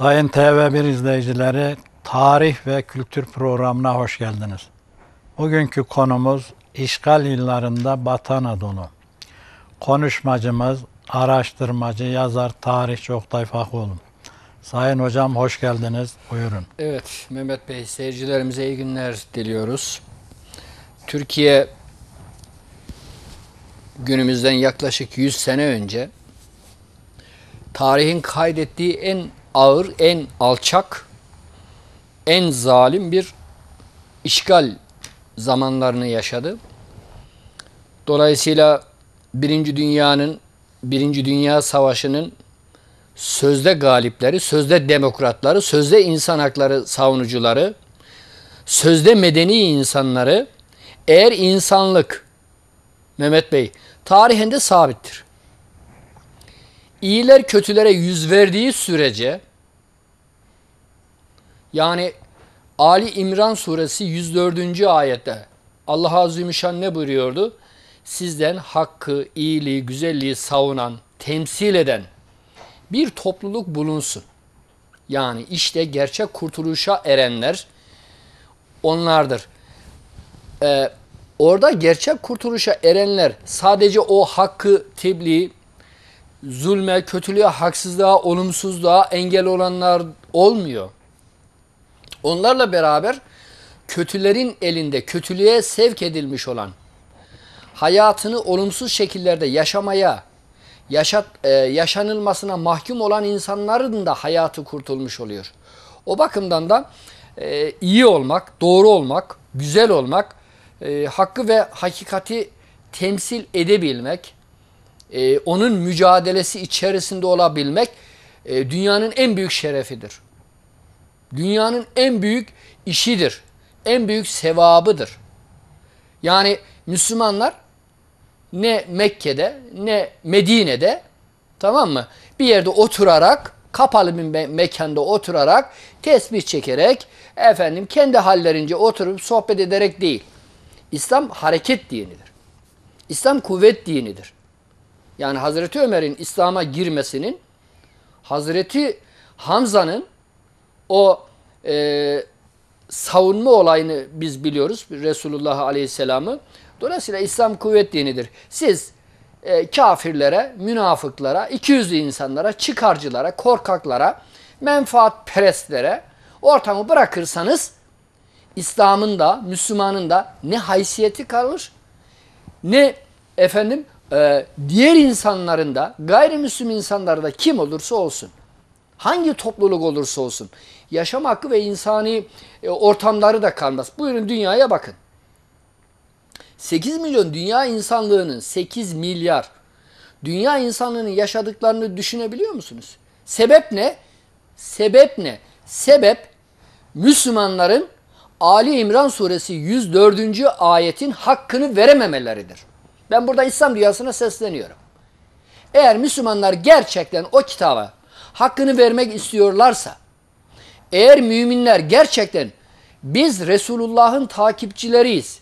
Sayın TV1 izleyicileri, tarih ve kültür programına hoş geldiniz. Bugünkü konumuz işgal yıllarında Batı Anadolu. Konuşmacımız, araştırmacı, yazar, tarihçi Oktay Fakoğlu. Sayın Hocam hoş geldiniz. Buyurun. Evet Mehmet Bey, seyircilerimize iyi günler diliyoruz. Türkiye günümüzden yaklaşık 100 sene önce tarihin kaydettiği en ağır, en alçak, en zalim bir işgal zamanlarını yaşadı. Dolayısıyla Birinci Dünya'nın, Birinci Dünya Savaşı'nın sözde galipleri, sözde demokratları, sözde insan hakları savunucuları, sözde medeni insanları eğer insanlık Mehmet Bey tarihinde sabittir iyiler kötülere yüz verdiği sürece yani Ali İmran suresi 104. ayette Allah Azimüşşan ne buyuruyordu? Sizden hakkı, iyiliği, güzelliği savunan, temsil eden bir topluluk bulunsun. Yani işte gerçek kurtuluşa erenler onlardır. Ee, orada gerçek kurtuluşa erenler sadece o hakkı, tebliğ, zulme, kötülüğe, haksızlığa, olumsuzluğa engel olanlar olmuyor. Onlarla beraber kötülerin elinde, kötülüğe sevk edilmiş olan, hayatını olumsuz şekillerde yaşamaya, yaşat, e, yaşanılmasına mahkum olan insanların da hayatı kurtulmuş oluyor. O bakımdan da e, iyi olmak, doğru olmak, güzel olmak, e, hakkı ve hakikati temsil edebilmek, e, onun mücadelesi içerisinde olabilmek e, dünyanın en büyük şerefidir. Dünyanın en büyük işidir. En büyük sevabıdır. Yani Müslümanlar ne Mekke'de ne Medine'de tamam mı? Bir yerde oturarak kapalı bir me mekanda oturarak tesbih çekerek efendim kendi hallerince oturup sohbet ederek değil. İslam hareket dinidir. İslam kuvvet dinidir yani Hazreti Ömer'in İslam'a girmesinin, Hazreti Hamza'nın o e, savunma olayını biz biliyoruz. Resulullah Aleyhisselam'ı. Dolayısıyla İslam kuvvet dinidir. Siz e, kafirlere, münafıklara, ikiyüzlü insanlara, çıkarcılara, korkaklara, menfaat perestlere ortamı bırakırsanız İslam'ın da, Müslüman'ın da ne haysiyeti kalır, ne efendim ee, diğer insanların da gayrimüslim insanlarda da kim olursa olsun, hangi topluluk olursa olsun yaşam hakkı ve insani e, ortamları da kalmaz. Buyurun dünyaya bakın. 8 milyon dünya insanlığının 8 milyar dünya insanlığının yaşadıklarını düşünebiliyor musunuz? Sebep ne? Sebep ne? Sebep Müslümanların Ali İmran suresi 104. ayetin hakkını verememeleridir. Ben burada İslam dünyasına sesleniyorum. Eğer Müslümanlar gerçekten o kitaba hakkını vermek istiyorlarsa, eğer müminler gerçekten biz Resulullah'ın takipçileriyiz,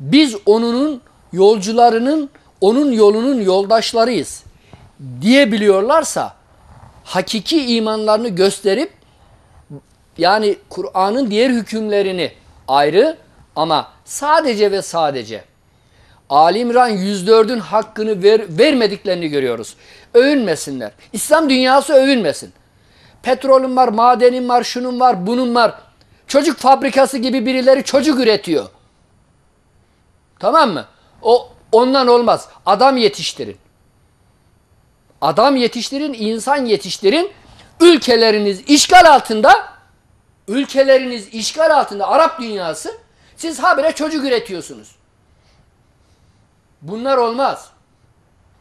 biz onun yolcularının, onun yolunun yoldaşlarıyız diyebiliyorlarsa, hakiki imanlarını gösterip, yani Kur'an'ın diğer hükümlerini ayrı ama sadece ve sadece Ali İmran 104'ün hakkını ver, vermediklerini görüyoruz. Övünmesinler. İslam dünyası övünmesin. Petrolün var, madenin var, şunun var, bunun var. Çocuk fabrikası gibi birileri çocuk üretiyor. Tamam mı? O ondan olmaz. Adam yetiştirin. Adam yetiştirin, insan yetiştirin. Ülkeleriniz işgal altında. Ülkeleriniz işgal altında Arap dünyası. Siz habire çocuk üretiyorsunuz. Bunlar olmaz.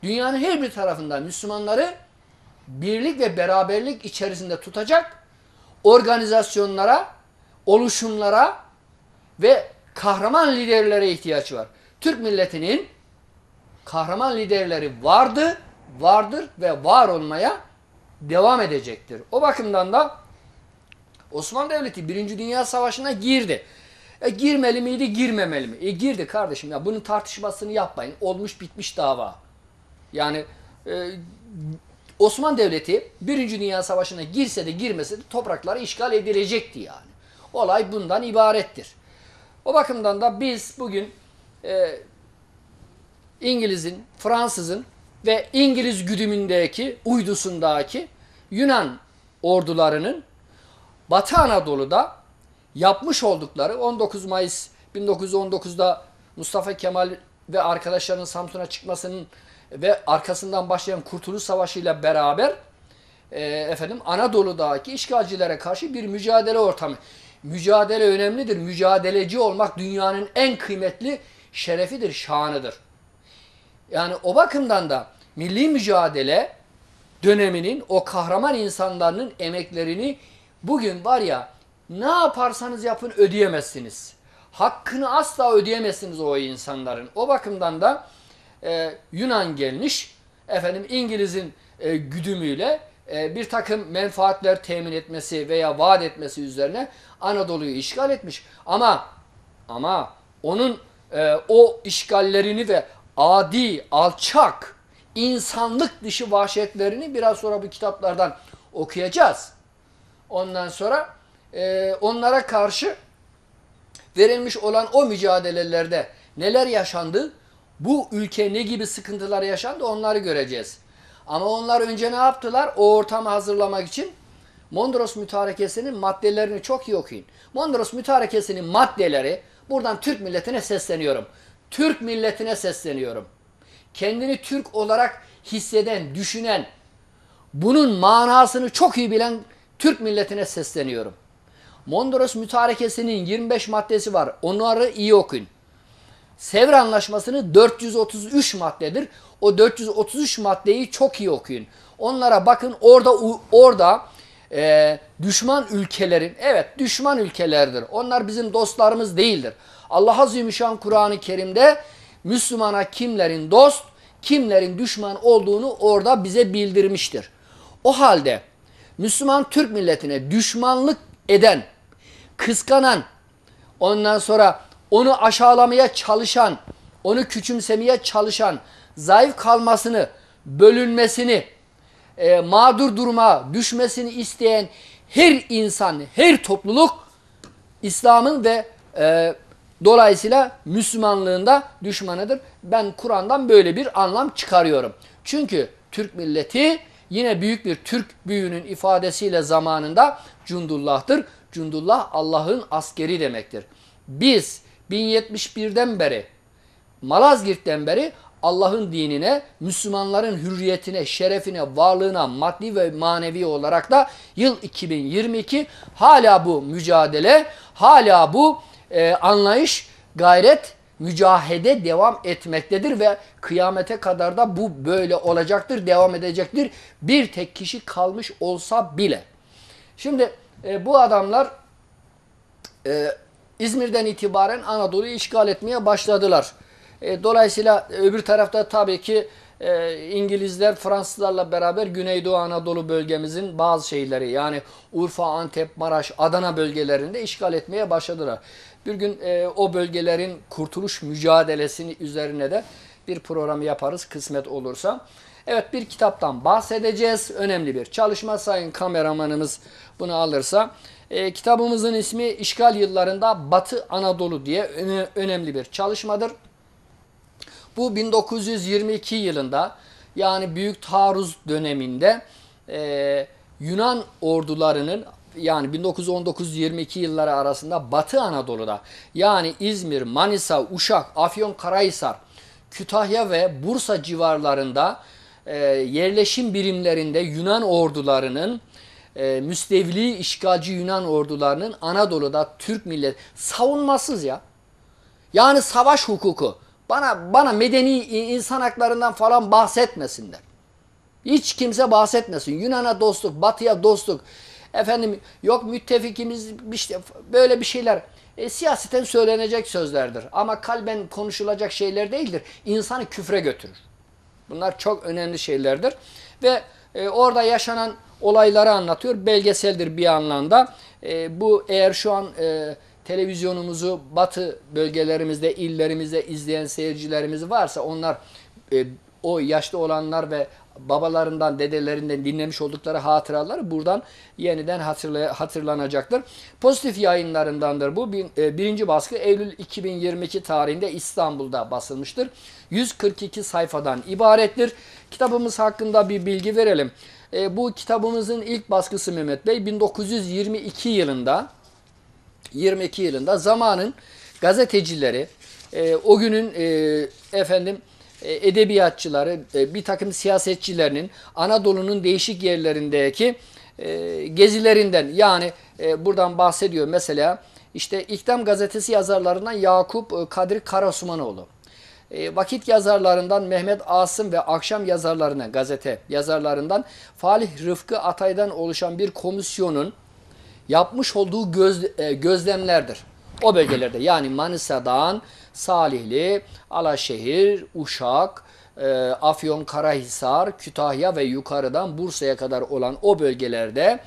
Dünyanın her bir tarafında Müslümanları birlik ve beraberlik içerisinde tutacak organizasyonlara, oluşumlara ve kahraman liderlere ihtiyaç var. Türk milletinin kahraman liderleri vardı, vardır ve var olmaya devam edecektir. O bakımdan da Osmanlı Devleti 1. Dünya Savaşı'na girdi. E, girmeli miydi, girmemeli mi? E, girdi kardeşim ya bunun tartışmasını yapmayın. Olmuş bitmiş dava. Yani e, Osman Devleti Birinci Dünya Savaşı'na girse de girmese de toprakları işgal edilecekti yani. Olay bundan ibarettir. O bakımdan da biz bugün e, İngiliz'in, Fransız'ın ve İngiliz güdümündeki, uydusundaki Yunan ordularının Batı Anadolu'da yapmış oldukları 19 Mayıs 1919'da Mustafa Kemal ve arkadaşlarının Samsun'a çıkmasının ve arkasından başlayan Kurtuluş Savaşı ile beraber e, efendim Anadolu'daki işgalcilere karşı bir mücadele ortamı. Mücadele önemlidir. Mücadeleci olmak dünyanın en kıymetli şerefidir, şanıdır. Yani o bakımdan da milli mücadele döneminin o kahraman insanların emeklerini bugün var ya ne yaparsanız yapın ödeyemezsiniz. Hakkını asla ödeyemezsiniz o insanların. O bakımdan da e, Yunan gelmiş, efendim İngiliz'in e, güdümüyle e, bir takım menfaatler temin etmesi veya vaat etmesi üzerine Anadolu'yu işgal etmiş. Ama ama onun e, o işgallerini ve adi, alçak, insanlık dışı vahşetlerini biraz sonra bu kitaplardan okuyacağız. Ondan sonra e, onlara karşı verilmiş olan o mücadelelerde neler yaşandı, bu ülke ne gibi sıkıntılar yaşandı onları göreceğiz. Ama onlar önce ne yaptılar? O ortamı hazırlamak için Mondros Mütarekesi'nin maddelerini çok iyi okuyun. Mondros Mütarekesi'nin maddeleri, buradan Türk milletine sesleniyorum. Türk milletine sesleniyorum. Kendini Türk olarak hisseden, düşünen, bunun manasını çok iyi bilen Türk milletine sesleniyorum. Mondros Mütarekesi'nin 25 maddesi var. Onları iyi okuyun. Sevr Anlaşması'nı 433 maddedir. O 433 maddeyi çok iyi okuyun. Onlara bakın orada orada e, düşman ülkelerin, evet düşman ülkelerdir. Onlar bizim dostlarımız değildir. Allah Azimüşşan Kur'an-ı Kerim'de Müslümana kimlerin dost, kimlerin düşman olduğunu orada bize bildirmiştir. O halde Müslüman Türk milletine düşmanlık eden kıskanan, ondan sonra onu aşağılamaya çalışan, onu küçümsemeye çalışan, zayıf kalmasını, bölünmesini, e, mağdur duruma düşmesini isteyen her insan, her topluluk İslam'ın ve e, dolayısıyla Müslümanlığında düşmanıdır. Ben Kur'an'dan böyle bir anlam çıkarıyorum. Çünkü Türk milleti yine büyük bir Türk büyüğünün ifadesiyle zamanında Cundullah'tır. Cundullah Allah'ın askeri demektir. Biz 1071'den beri Malazgirt'ten beri Allah'ın dinine, Müslümanların hürriyetine, şerefine, varlığına maddi ve manevi olarak da yıl 2022 hala bu mücadele, hala bu e, anlayış, gayret, mücahede devam etmektedir ve kıyamete kadar da bu böyle olacaktır, devam edecektir. Bir tek kişi kalmış olsa bile. Şimdi e, bu adamlar e, İzmir'den itibaren Anadolu'yu işgal etmeye başladılar. E, dolayısıyla öbür tarafta tabii ki e, İngilizler Fransızlarla beraber Güneydoğu Anadolu bölgemizin bazı şehirleri yani Urfa, Antep, Maraş, Adana bölgelerinde işgal etmeye başladılar. Bir gün e, o bölgelerin kurtuluş mücadelesini üzerine de bir program yaparız kısmet olursa. Evet bir kitaptan bahsedeceğiz. Önemli bir çalışma sayın kameramanımız bunu alırsa. E, kitabımızın ismi İşgal yıllarında Batı Anadolu diye önemli bir çalışmadır. Bu 1922 yılında yani Büyük Taarruz döneminde e, Yunan ordularının yani 1919-22 yılları arasında Batı Anadolu'da yani İzmir, Manisa, Uşak, Afyon, Karahisar, Kütahya ve Bursa civarlarında e, yerleşim birimlerinde Yunan ordularının e, müstevli işgalci Yunan ordularının Anadolu'da Türk millet savunmasız ya. Yani savaş hukuku. Bana bana medeni insan haklarından falan bahsetmesinler. Hiç kimse bahsetmesin. Yunan'a dostluk, Batı'ya dostluk. Efendim yok müttefikimiz işte böyle bir şeyler. E, siyaseten söylenecek sözlerdir. Ama kalben konuşulacak şeyler değildir. İnsanı küfre götürür. Bunlar çok önemli şeylerdir. Ve e, orada yaşanan olayları anlatıyor. Belgeseldir bir anlamda. E, bu eğer şu an e, televizyonumuzu batı bölgelerimizde, illerimizde izleyen seyircilerimiz varsa onlar e, o yaşlı olanlar ve babalarından, dedelerinden dinlemiş oldukları hatıraları buradan yeniden hatırla, hatırlanacaktır. Pozitif yayınlarındandır bu. Bir, e, birinci baskı Eylül 2022 tarihinde İstanbul'da basılmıştır. 142 sayfadan ibarettir. Kitabımız hakkında bir bilgi verelim. E, bu kitabımızın ilk baskısı Mehmet Bey 1922 yılında 22 yılında zamanın gazetecileri e, o günün e, efendim e, edebiyatçıları e, bir takım siyasetçilerinin Anadolu'nun değişik yerlerindeki e, gezilerinden yani e, buradan bahsediyor mesela işte İktam gazetesi yazarlarından Yakup e, Kadri Karasumanoğlu. E, vakit yazarlarından Mehmet Asım ve akşam yazarlarına, gazete yazarlarından Falih Rıfkı Atay'dan oluşan bir komisyonun yapmış olduğu göz, e, gözlemlerdir. O bölgelerde yani Manisa'dan Salihli, Alaşehir, Uşak, e, Afyon, Karahisar, Kütahya ve yukarıdan Bursa'ya kadar olan o bölgelerde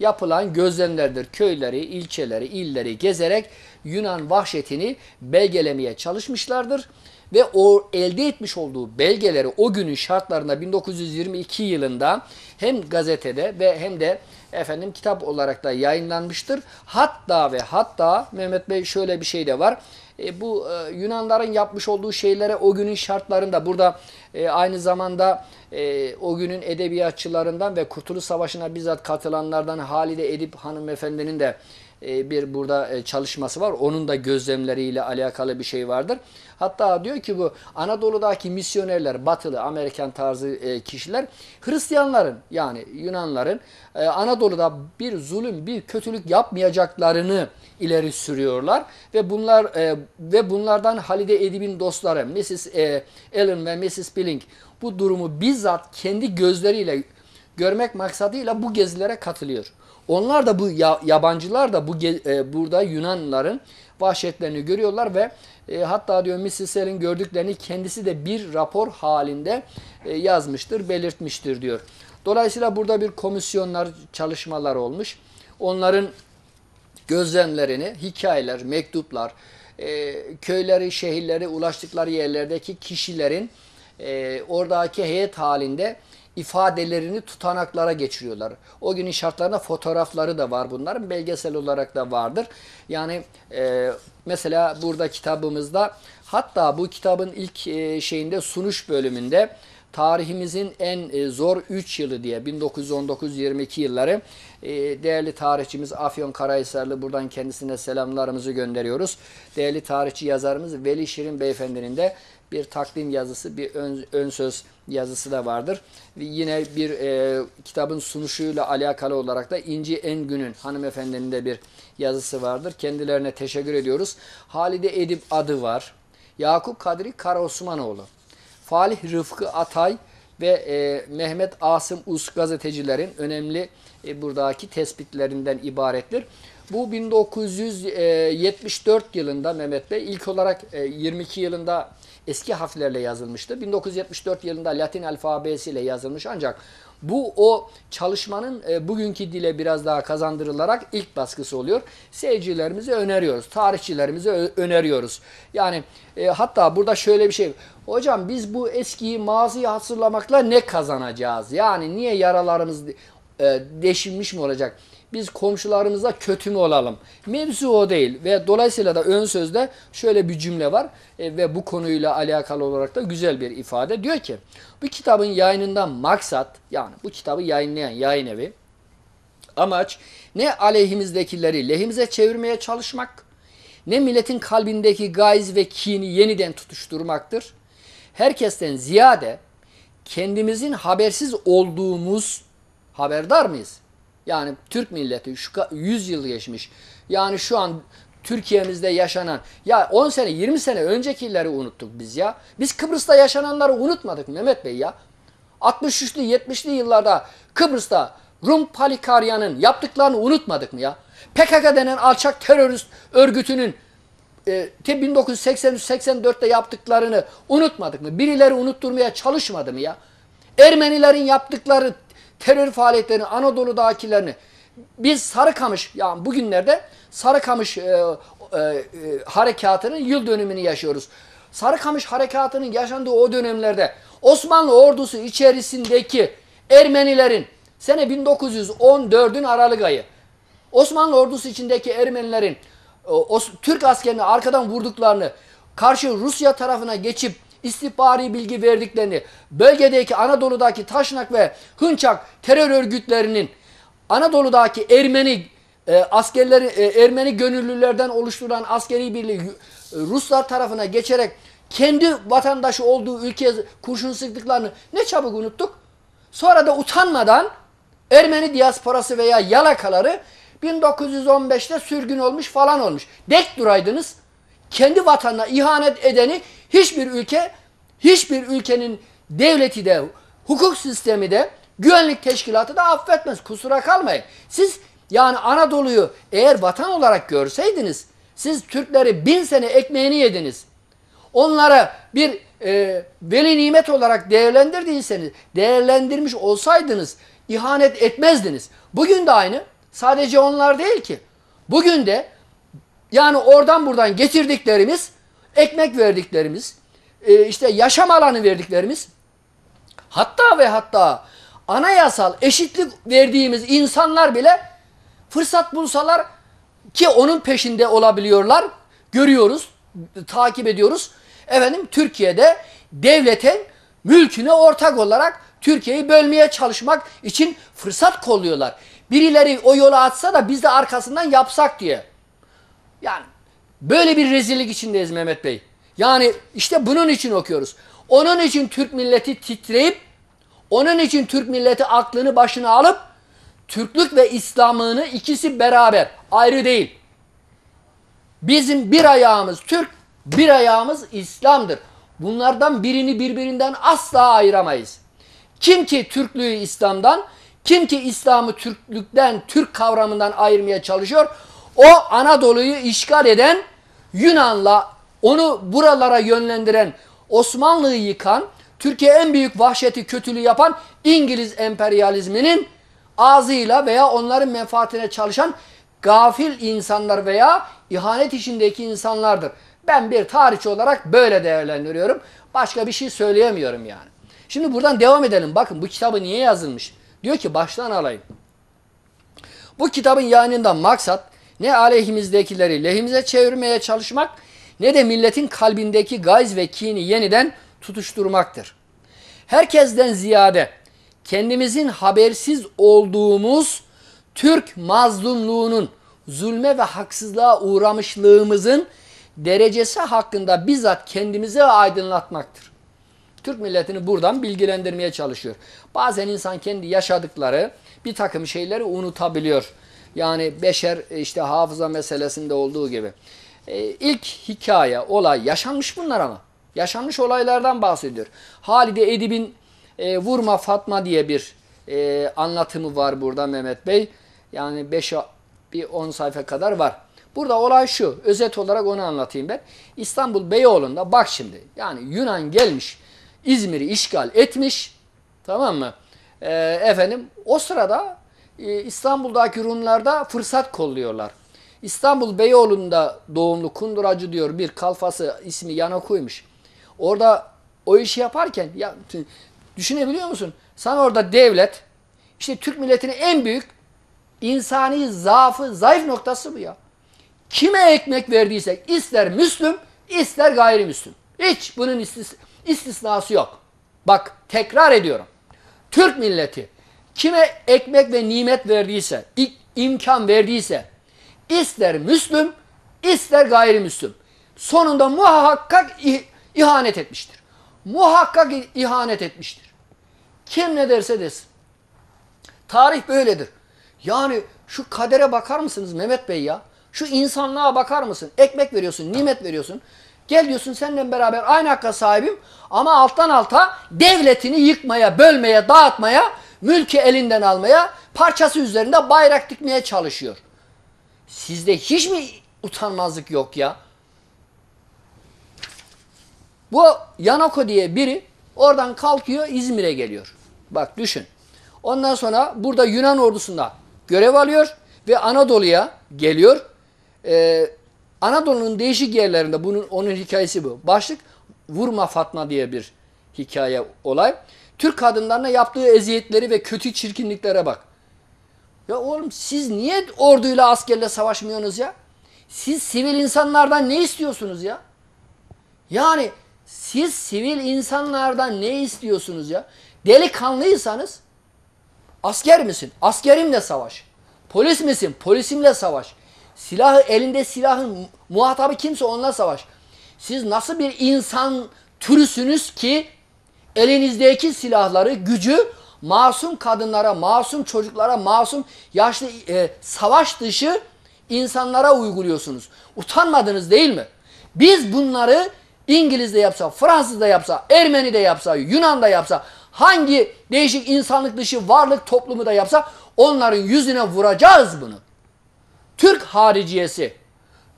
yapılan gözlemlerdir. Köyleri, ilçeleri, illeri gezerek Yunan vahşetini belgelemeye çalışmışlardır ve o elde etmiş olduğu belgeleri o günün şartlarında 1922 yılında hem gazetede ve hem de efendim kitap olarak da yayınlanmıştır. Hatta ve hatta Mehmet Bey şöyle bir şey de var. E, bu e, Yunanların yapmış olduğu şeylere o günün şartlarında burada e, aynı zamanda e, o günün edebiyatçılarından ve Kurtuluş Savaşı'na bizzat katılanlardan Halide Edip hanımefendinin de e, bir burada e, çalışması var. Onun da gözlemleriyle alakalı bir şey vardır. Hatta diyor ki bu Anadolu'daki misyonerler, batılı Amerikan tarzı e, kişiler Hristiyanların yani Yunanların Anadolu'da bir zulüm, bir kötülük yapmayacaklarını ileri sürüyorlar ve bunlar ve bunlardan Halide Edib'in dostları Mrs. Ellen ve Mrs. Billing bu durumu bizzat kendi gözleriyle görmek maksadıyla bu gezilere katılıyor. Onlar da bu yabancılar da bu e, burada Yunanların vahşetlerini görüyorlar ve e, hatta diyor Mrs. gördüklerini kendisi de bir rapor halinde e, yazmıştır, belirtmiştir diyor. Dolayısıyla burada bir komisyonlar çalışmalar olmuş. Onların gözlemlerini, hikayeler, mektuplar, e, köyleri, şehirleri, ulaştıkları yerlerdeki kişilerin e, oradaki heyet halinde ifadelerini tutanaklara geçiriyorlar. O günün şartlarında fotoğrafları da var bunların. Belgesel olarak da vardır. Yani e, mesela burada kitabımızda hatta bu kitabın ilk e, şeyinde sunuş bölümünde tarihimizin en e, zor 3 yılı diye 1919-22 yılları e, değerli tarihçimiz Afyon Karahisarlı buradan kendisine selamlarımızı gönderiyoruz. Değerli tarihçi yazarımız Veli Şirin Beyefendinin de bir takdim yazısı, bir ön, ön söz yazısı da vardır. Ve yine bir e, kitabın sunuşuyla alakalı olarak da İnci Engün'ün hanımefendinin de bir yazısı vardır. Kendilerine teşekkür ediyoruz. Halide Edip adı var. Yakup Kadri Karaosmanoğlu. Falih Rıfkı Atay ve e, Mehmet Asım Us gazetecilerin önemli e, buradaki tespitlerinden ibarettir. Bu 1974 e, yılında Mehmet Bey ilk olarak 22 e, yılında eski harflerle yazılmıştı. 1974 yılında Latin alfabesiyle yazılmış ancak bu o çalışmanın e, bugünkü dile biraz daha kazandırılarak ilk baskısı oluyor. Seyircilerimize öneriyoruz, tarihçilerimize öneriyoruz. Yani e, hatta burada şöyle bir şey. Hocam biz bu eskiyi maziyi hatırlamakla ne kazanacağız? Yani niye yaralarımız e, deşilmiş mi olacak? biz komşularımıza kötü mü olalım? Mevzu o değil ve dolayısıyla da ön sözde şöyle bir cümle var e, ve bu konuyla alakalı olarak da güzel bir ifade. Diyor ki bu kitabın yayınından maksat yani bu kitabı yayınlayan yayın evi amaç ne aleyhimizdekileri lehimize çevirmeye çalışmak ne milletin kalbindeki gayz ve kini yeniden tutuşturmaktır. Herkesten ziyade kendimizin habersiz olduğumuz haberdar mıyız? Yani Türk milleti şu 100 yıl geçmiş. Yani şu an Türkiye'mizde yaşanan ya 10 sene 20 sene öncekileri unuttuk biz ya. Biz Kıbrıs'ta yaşananları unutmadık Mehmet Bey ya. 63'lü 70'li yıllarda Kıbrıs'ta Rum Palikarya'nın yaptıklarını unutmadık mı ya? PKK denen alçak terörist örgütünün e, 1983-84'te yaptıklarını unutmadık mı? Birileri unutturmaya çalışmadı mı ya? Ermenilerin yaptıkları terör faaliyetlerini, Anadolu'dakilerini biz Sarıkamış, yani bugünlerde Sarıkamış e, e, e, harekatının yıl dönümünü yaşıyoruz. Sarıkamış harekatının yaşandığı o dönemlerde Osmanlı ordusu içerisindeki Ermenilerin sene 1914'ün Aralık ayı Osmanlı ordusu içindeki Ermenilerin e, Türk askerini arkadan vurduklarını karşı Rusya tarafına geçip istihbari bilgi verdiklerini, bölgedeki Anadolu'daki Taşnak ve Hınçak terör örgütlerinin Anadolu'daki Ermeni e, askerleri e, Ermeni gönüllülerden oluşturulan askeri birliği e, Ruslar tarafına geçerek kendi vatandaşı olduğu ülkeye kurşun sıktıklarını ne çabuk unuttuk. Sonra da utanmadan Ermeni diasporası veya yalakaları 1915'te sürgün olmuş falan olmuş. Dek duraydınız kendi vatanına ihanet edeni hiçbir ülke, hiçbir ülkenin devleti de, hukuk sistemi de, güvenlik teşkilatı da affetmez. Kusura kalmayın. Siz yani Anadolu'yu eğer vatan olarak görseydiniz, siz Türkleri bin sene ekmeğini yediniz. Onlara bir e, veli nimet olarak değerlendirdiyseniz, değerlendirmiş olsaydınız ihanet etmezdiniz. Bugün de aynı. Sadece onlar değil ki. Bugün de yani oradan buradan getirdiklerimiz, ekmek verdiklerimiz, e, işte yaşam alanı verdiklerimiz, hatta ve hatta anayasal eşitlik verdiğimiz insanlar bile fırsat bulsalar ki onun peşinde olabiliyorlar. Görüyoruz, takip ediyoruz. Efendim Türkiye'de devletin mülküne ortak olarak Türkiye'yi bölmeye çalışmak için fırsat kolluyorlar. Birileri o yola atsa da biz de arkasından yapsak diye. Yani böyle bir rezillik içindeyiz Mehmet Bey. Yani işte bunun için okuyoruz. Onun için Türk milleti titreyip, onun için Türk milleti aklını başına alıp, Türklük ve İslam'ını ikisi beraber, ayrı değil. Bizim bir ayağımız Türk, bir ayağımız İslam'dır. Bunlardan birini birbirinden asla ayıramayız. Kim ki Türklüğü İslam'dan, kim ki İslam'ı Türklükten, Türk kavramından ayırmaya çalışıyor, o Anadolu'yu işgal eden Yunan'la onu buralara yönlendiren Osmanlı'yı yıkan, Türkiye en büyük vahşeti kötülüğü yapan İngiliz emperyalizminin ağzıyla veya onların menfaatine çalışan gafil insanlar veya ihanet içindeki insanlardır. Ben bir tarihçi olarak böyle değerlendiriyorum. Başka bir şey söyleyemiyorum yani. Şimdi buradan devam edelim. Bakın bu kitabı niye yazılmış? Diyor ki baştan alayım. Bu kitabın yayınından maksat ne aleyhimizdekileri lehimize çevirmeye çalışmak ne de milletin kalbindeki gayz ve kini yeniden tutuşturmaktır. Herkesten ziyade kendimizin habersiz olduğumuz Türk mazlumluğunun zulme ve haksızlığa uğramışlığımızın derecesi hakkında bizzat kendimizi aydınlatmaktır. Türk milletini buradan bilgilendirmeye çalışıyor. Bazen insan kendi yaşadıkları bir takım şeyleri unutabiliyor. Yani beşer işte hafıza meselesinde olduğu gibi. E, ilk hikaye, olay yaşanmış bunlar ama. Yaşanmış olaylardan bahsediyor. Halide Edip'in e, Vurma Fatma diye bir e, anlatımı var burada Mehmet Bey. Yani 5 bir 10 sayfa kadar var. Burada olay şu. Özet olarak onu anlatayım ben. İstanbul Beyoğlu'nda bak şimdi. Yani Yunan gelmiş. İzmir'i işgal etmiş. Tamam mı? Ee, efendim o sırada e, İstanbul'daki Rumlarda fırsat kolluyorlar. İstanbul Beyoğlu'nda doğumlu kunduracı diyor bir kalfası ismi yana koymuş. Orada o işi yaparken ya düşünebiliyor musun? Sen orada devlet işte Türk milletinin en büyük insani zaafı, zayıf noktası bu ya. Kime ekmek verdiysek ister Müslüm ister gayrimüslim. Hiç bunun istis istisnası yok. Bak tekrar ediyorum. Türk milleti kime ekmek ve nimet verdiyse, imkan verdiyse, ister Müslüm, ister gayrimüslim, sonunda muhakkak ihanet etmiştir. Muhakkak ihanet etmiştir. Kim ne derse desin. Tarih böyledir. Yani şu kadere bakar mısınız Mehmet Bey ya? Şu insanlığa bakar mısın? Ekmek veriyorsun, nimet veriyorsun. Gel diyorsun seninle beraber aynı hakka sahibim ama alttan alta devletini yıkmaya, bölmeye, dağıtmaya Mülkü elinden almaya, parçası üzerinde bayrak dikmeye çalışıyor. Sizde hiç mi utanmazlık yok ya? Bu Yanoko diye biri oradan kalkıyor İzmir'e geliyor. Bak düşün. Ondan sonra burada Yunan ordusunda görev alıyor ve Anadolu'ya geliyor. Ee, Anadolu'nun değişik yerlerinde bunun onun hikayesi bu. Başlık Vurma Fatma diye bir hikaye olay. Türk kadınlarına yaptığı eziyetleri ve kötü çirkinliklere bak. Ya oğlum siz niye orduyla askerle savaşmıyorsunuz ya? Siz sivil insanlardan ne istiyorsunuz ya? Yani siz sivil insanlardan ne istiyorsunuz ya? Delikanlıysanız asker misin? Askerimle savaş. Polis misin? Polisimle savaş. Silahı elinde silahın muhatabı kimse onunla savaş. Siz nasıl bir insan türüsünüz ki elinizdeki silahları, gücü masum kadınlara, masum çocuklara, masum yaşlı e, savaş dışı insanlara uyguluyorsunuz. Utanmadınız değil mi? Biz bunları İngiliz de yapsa, Fransız da yapsa, Ermeni de yapsa, Yunan da yapsa, hangi değişik insanlık dışı varlık toplumu da yapsa onların yüzüne vuracağız bunu. Türk hariciyesi,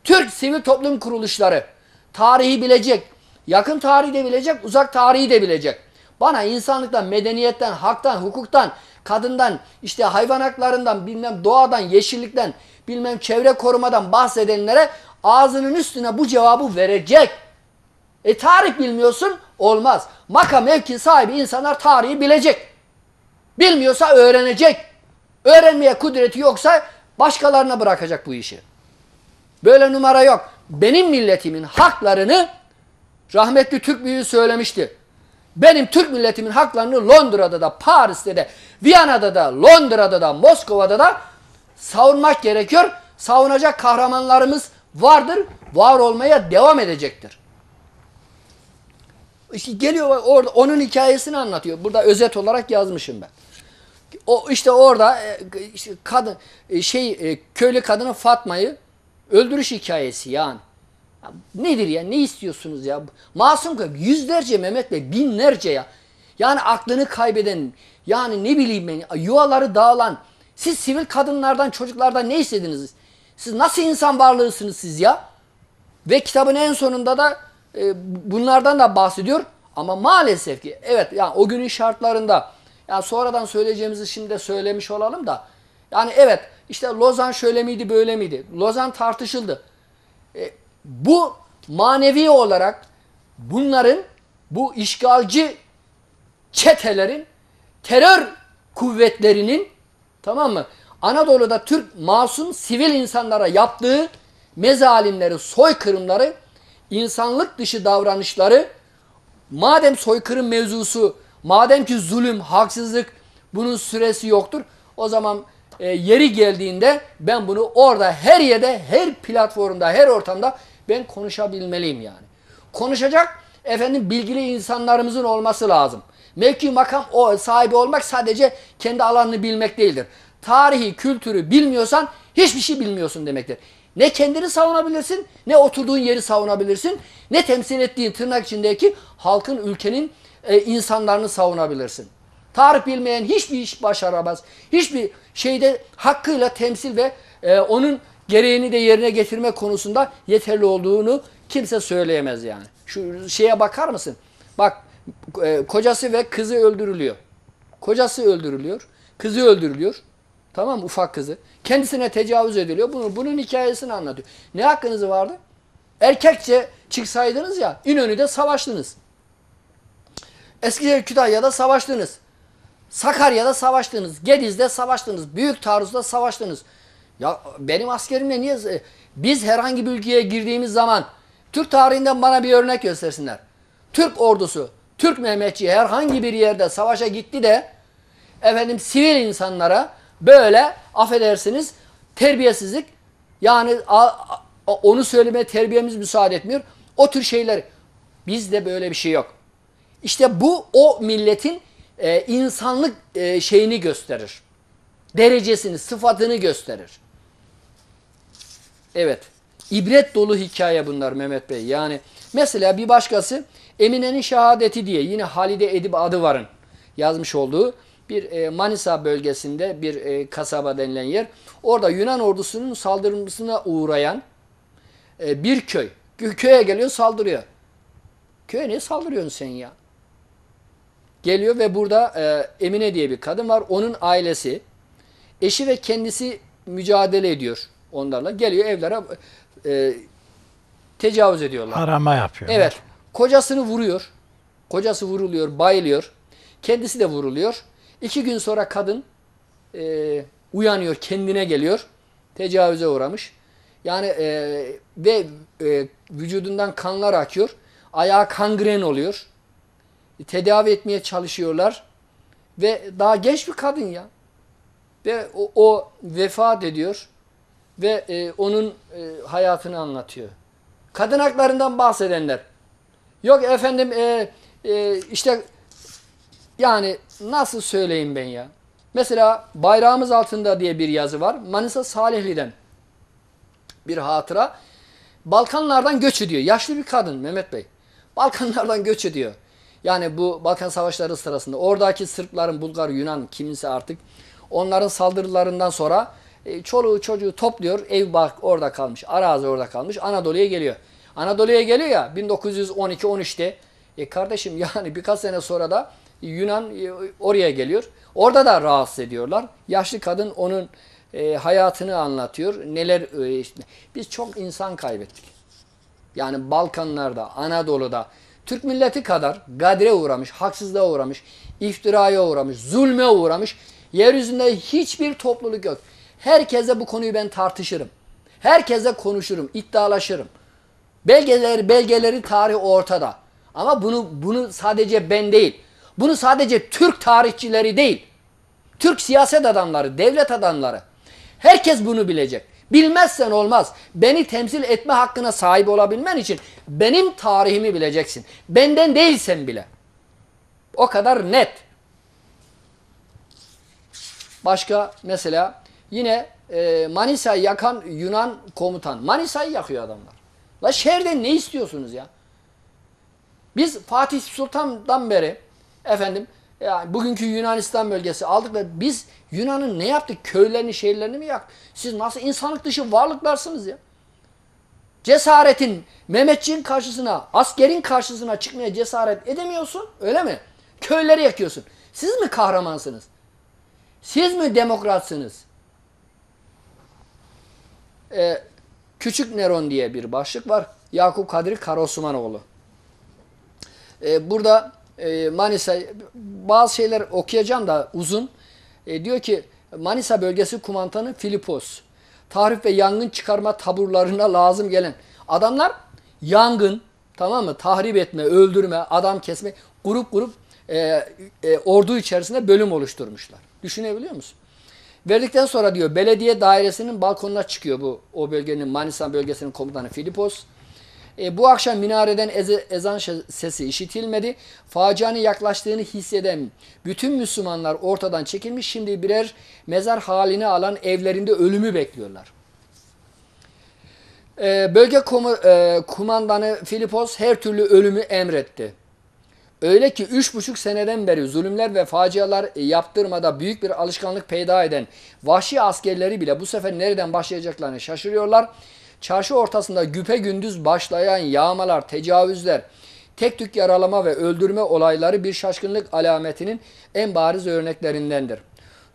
Türk sivil toplum kuruluşları tarihi bilecek, yakın tarihi de bilecek, uzak tarihi de bilecek. Bana insanlıktan, medeniyetten, haktan, hukuktan, kadından, işte hayvan haklarından, bilmem doğadan, yeşillikten, bilmem çevre korumadan bahsedenlere ağzının üstüne bu cevabı verecek. E tarih bilmiyorsun olmaz. Makam mevki sahibi insanlar tarihi bilecek. Bilmiyorsa öğrenecek. Öğrenmeye kudreti yoksa başkalarına bırakacak bu işi. Böyle numara yok. Benim milletimin haklarını rahmetli Türk büyüğü söylemişti. Benim Türk milletimin haklarını Londra'da da, Paris'te de, Viyana'da da, Londra'da da, Moskova'da da savunmak gerekiyor. Savunacak kahramanlarımız vardır, var olmaya devam edecektir. İşte geliyor orada onun hikayesini anlatıyor. Burada özet olarak yazmışım ben. O işte orada e, işte kadın e, şey e, köylü kadını Fatma'yı öldürüş hikayesi yani nedir ya? Ne istiyorsunuz ya? Masum kalp. Yüzlerce Mehmet Bey, binlerce ya. Yani aklını kaybeden, yani ne bileyim ben, yuvaları dağılan. Siz sivil kadınlardan, çocuklardan ne istediniz? Siz nasıl insan varlığısınız siz ya? Ve kitabın en sonunda da e, bunlardan da bahsediyor. Ama maalesef ki evet yani o günün şartlarında yani sonradan söyleyeceğimizi şimdi de söylemiş olalım da yani evet işte Lozan şöyle miydi böyle miydi? Lozan tartışıldı. Bu manevi olarak bunların bu işgalci çetelerin terör kuvvetlerinin tamam mı? Anadolu'da Türk masum sivil insanlara yaptığı mezalimleri, soykırımları, insanlık dışı davranışları madem soykırım mevzusu, madem ki zulüm, haksızlık bunun süresi yoktur. O zaman e, yeri geldiğinde ben bunu orada her yerde, her platformda, her ortamda ben konuşabilmeliyim yani. Konuşacak efendim bilgili insanlarımızın olması lazım. Mevki makam o sahibi olmak sadece kendi alanını bilmek değildir. Tarihi, kültürü bilmiyorsan hiçbir şey bilmiyorsun demektir. Ne kendini savunabilirsin, ne oturduğun yeri savunabilirsin, ne temsil ettiğin tırnak içindeki halkın, ülkenin e, insanlarını savunabilirsin. Tarih bilmeyen hiçbir iş başaramaz. Hiçbir şeyde hakkıyla temsil ve e, onun gereğini de yerine getirme konusunda yeterli olduğunu kimse söyleyemez yani. Şu şeye bakar mısın? Bak e, kocası ve kızı öldürülüyor. Kocası öldürülüyor. Kızı öldürülüyor. Tamam Ufak kızı. Kendisine tecavüz ediliyor. Bunu, bunun hikayesini anlatıyor. Ne hakkınız vardı? Erkekçe çıksaydınız ya İnönü'de savaştınız. Eskişehir Kütahya'da savaştınız. Sakarya'da savaştınız. Gediz'de savaştınız. Büyük taarruzda savaştınız. Ya benim askerimle niye... Biz herhangi bir ülkeye girdiğimiz zaman Türk tarihinden bana bir örnek göstersinler. Türk ordusu, Türk Mehmetçi herhangi bir yerde savaşa gitti de efendim sivil insanlara böyle affedersiniz terbiyesizlik yani a, a, onu söylemeye terbiyemiz müsaade etmiyor. O tür şeyler bizde böyle bir şey yok. İşte bu o milletin e, insanlık e, şeyini gösterir. Derecesini, sıfatını gösterir. Evet. İbret dolu hikaye bunlar Mehmet Bey. Yani mesela bir başkası Emine'nin şehadeti diye yine Halide Edip Adıvar'ın yazmış olduğu bir e, Manisa bölgesinde bir e, kasaba denilen yer. Orada Yunan ordusunun saldırısına uğrayan e, bir köy. Köye geliyor saldırıyor. Köye niye saldırıyorsun sen ya? Geliyor ve burada e, Emine diye bir kadın var. Onun ailesi, eşi ve kendisi mücadele ediyor onlarla. Geliyor evlere e, tecavüz ediyorlar. Harama yapıyor. Evet. Kocasını vuruyor. Kocası vuruluyor, bayılıyor. Kendisi de vuruluyor. İki gün sonra kadın e, uyanıyor, kendine geliyor. Tecavüze uğramış. Yani e, ve e, vücudundan kanlar akıyor. Ayağı kangren oluyor. Tedavi etmeye çalışıyorlar. Ve daha genç bir kadın ya. Ve o, o vefat ediyor ve e, onun e, hayatını anlatıyor. Kadın haklarından bahsedenler. Yok efendim e, e, işte yani nasıl söyleyeyim ben ya. Mesela bayrağımız altında diye bir yazı var. Manisa Salihli'den bir hatıra. Balkanlardan göç ediyor. Yaşlı bir kadın Mehmet Bey. Balkanlardan göç ediyor. Yani bu Balkan savaşları sırasında oradaki Sırpların, Bulgar, Yunan kimse artık onların saldırılarından sonra e, çoluğu çocuğu topluyor. Ev bak orada kalmış. Arazi orada kalmış. Anadolu'ya geliyor. Anadolu'ya geliyor ya 1912-13'te. E kardeşim yani birkaç sene sonra da Yunan e, oraya geliyor. Orada da rahatsız ediyorlar. Yaşlı kadın onun e, hayatını anlatıyor. Neler e, işte. Biz çok insan kaybettik. Yani Balkanlarda, Anadolu'da Türk milleti kadar gadre uğramış, haksızlığa uğramış, iftiraya uğramış, zulme uğramış. Yeryüzünde hiçbir topluluk yok. Herkese bu konuyu ben tartışırım. Herkese konuşurum, iddialaşırım. Belgeleri, belgeleri tarih ortada. Ama bunu bunu sadece ben değil. Bunu sadece Türk tarihçileri değil. Türk siyaset adamları, devlet adamları. Herkes bunu bilecek. Bilmezsen olmaz. Beni temsil etme hakkına sahip olabilmen için benim tarihimi bileceksin. Benden değilsen bile. O kadar net. Başka mesela Yine e, Manisa'yı yakan Yunan komutan. Manisa'yı yakıyor adamlar. La şehirde ne istiyorsunuz ya? Biz Fatih Sultan'dan beri efendim yani bugünkü Yunanistan bölgesi aldık ve biz Yunan'ın ne yaptık? Köylerini, şehirlerini mi yaktık? Siz nasıl insanlık dışı varlıklarsınız ya? Cesaretin, Mehmetçiğin karşısına, askerin karşısına çıkmaya cesaret edemiyorsun, öyle mi? Köyleri yakıyorsun. Siz mi kahramansınız? Siz mi demokratsınız? e, Küçük Neron diye bir başlık var. Yakup Kadri Karosumanoğlu. E, burada e, Manisa bazı şeyler okuyacağım da uzun. E, diyor ki Manisa bölgesi kumandanı Filipos. Tahrip ve yangın çıkarma taburlarına lazım gelen adamlar yangın tamam mı? Tahrip etme, öldürme, adam kesme grup grup e, e, ordu içerisinde bölüm oluşturmuşlar. Düşünebiliyor musun? Verdikten sonra diyor belediye dairesinin balkonuna çıkıyor bu o bölgenin Manisa bölgesinin komutanı Filipos. E, bu akşam minareden eze, ezan sesi işitilmedi. Facianın yaklaştığını hisseden bütün Müslümanlar ortadan çekilmiş. Şimdi birer mezar halini alan evlerinde ölümü bekliyorlar. E, bölge komu, e, kumandanı Filipos her türlü ölümü emretti. Öyle ki üç buçuk seneden beri zulümler ve facialar e, yaptırmada büyük bir alışkanlık peyda eden vahşi askerleri bile bu sefer nereden başlayacaklarını şaşırıyorlar. Çarşı ortasında güpe gündüz başlayan yağmalar, tecavüzler, tek tük yaralama ve öldürme olayları bir şaşkınlık alametinin en bariz örneklerindendir.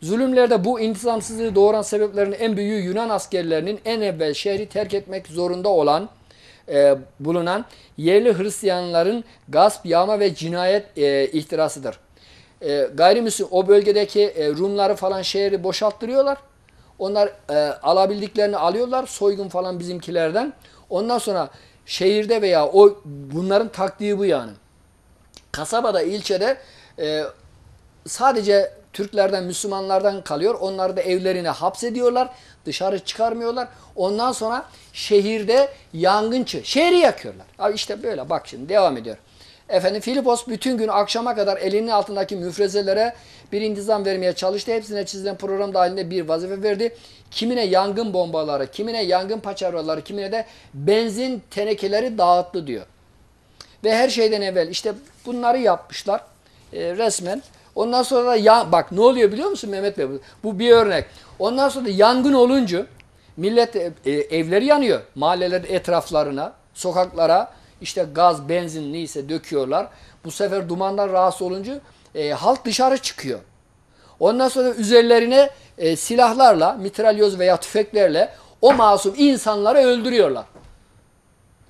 Zulümlerde bu intizamsızlığı doğuran sebeplerin en büyüğü Yunan askerlerinin en evvel şehri terk etmek zorunda olan e, bulunan yerli Hristiyanların gasp, yağma ve cinayet e, ihtirasıdır. E, gayrimüslim o bölgedeki e, Rumları falan şehri boşalttırıyorlar. Onlar e, alabildiklerini alıyorlar. Soygun falan bizimkilerden. Ondan sonra şehirde veya o bunların taktiği bu yani. Kasabada, ilçede e, sadece Türklerden, Müslümanlardan kalıyor. Onları da evlerine hapsediyorlar. Dışarı çıkarmıyorlar. Ondan sonra şehirde yangınçı. Şehri yakıyorlar. Abi işte böyle bak şimdi devam ediyor. Efendim Filipos bütün gün akşama kadar elinin altındaki müfrezelere bir intizam vermeye çalıştı. Hepsine çizilen program dahilinde bir vazife verdi. Kimine yangın bombaları, kimine yangın paçavraları, kimine de benzin tenekeleri dağıttı diyor. Ve her şeyden evvel işte bunları yapmışlar e, resmen. Ondan sonra da ya, bak ne oluyor biliyor musun Mehmet Bey? Bu bir örnek. Ondan sonra da yangın olunca millet e, e evleri yanıyor. Mahallelerin etraflarına, sokaklara işte gaz, benzin neyse döküyorlar. Bu sefer dumandan rahatsız olunca e, halk dışarı çıkıyor. Ondan sonra üzerlerine e, silahlarla, mitralyoz veya tüfeklerle o masum insanları öldürüyorlar.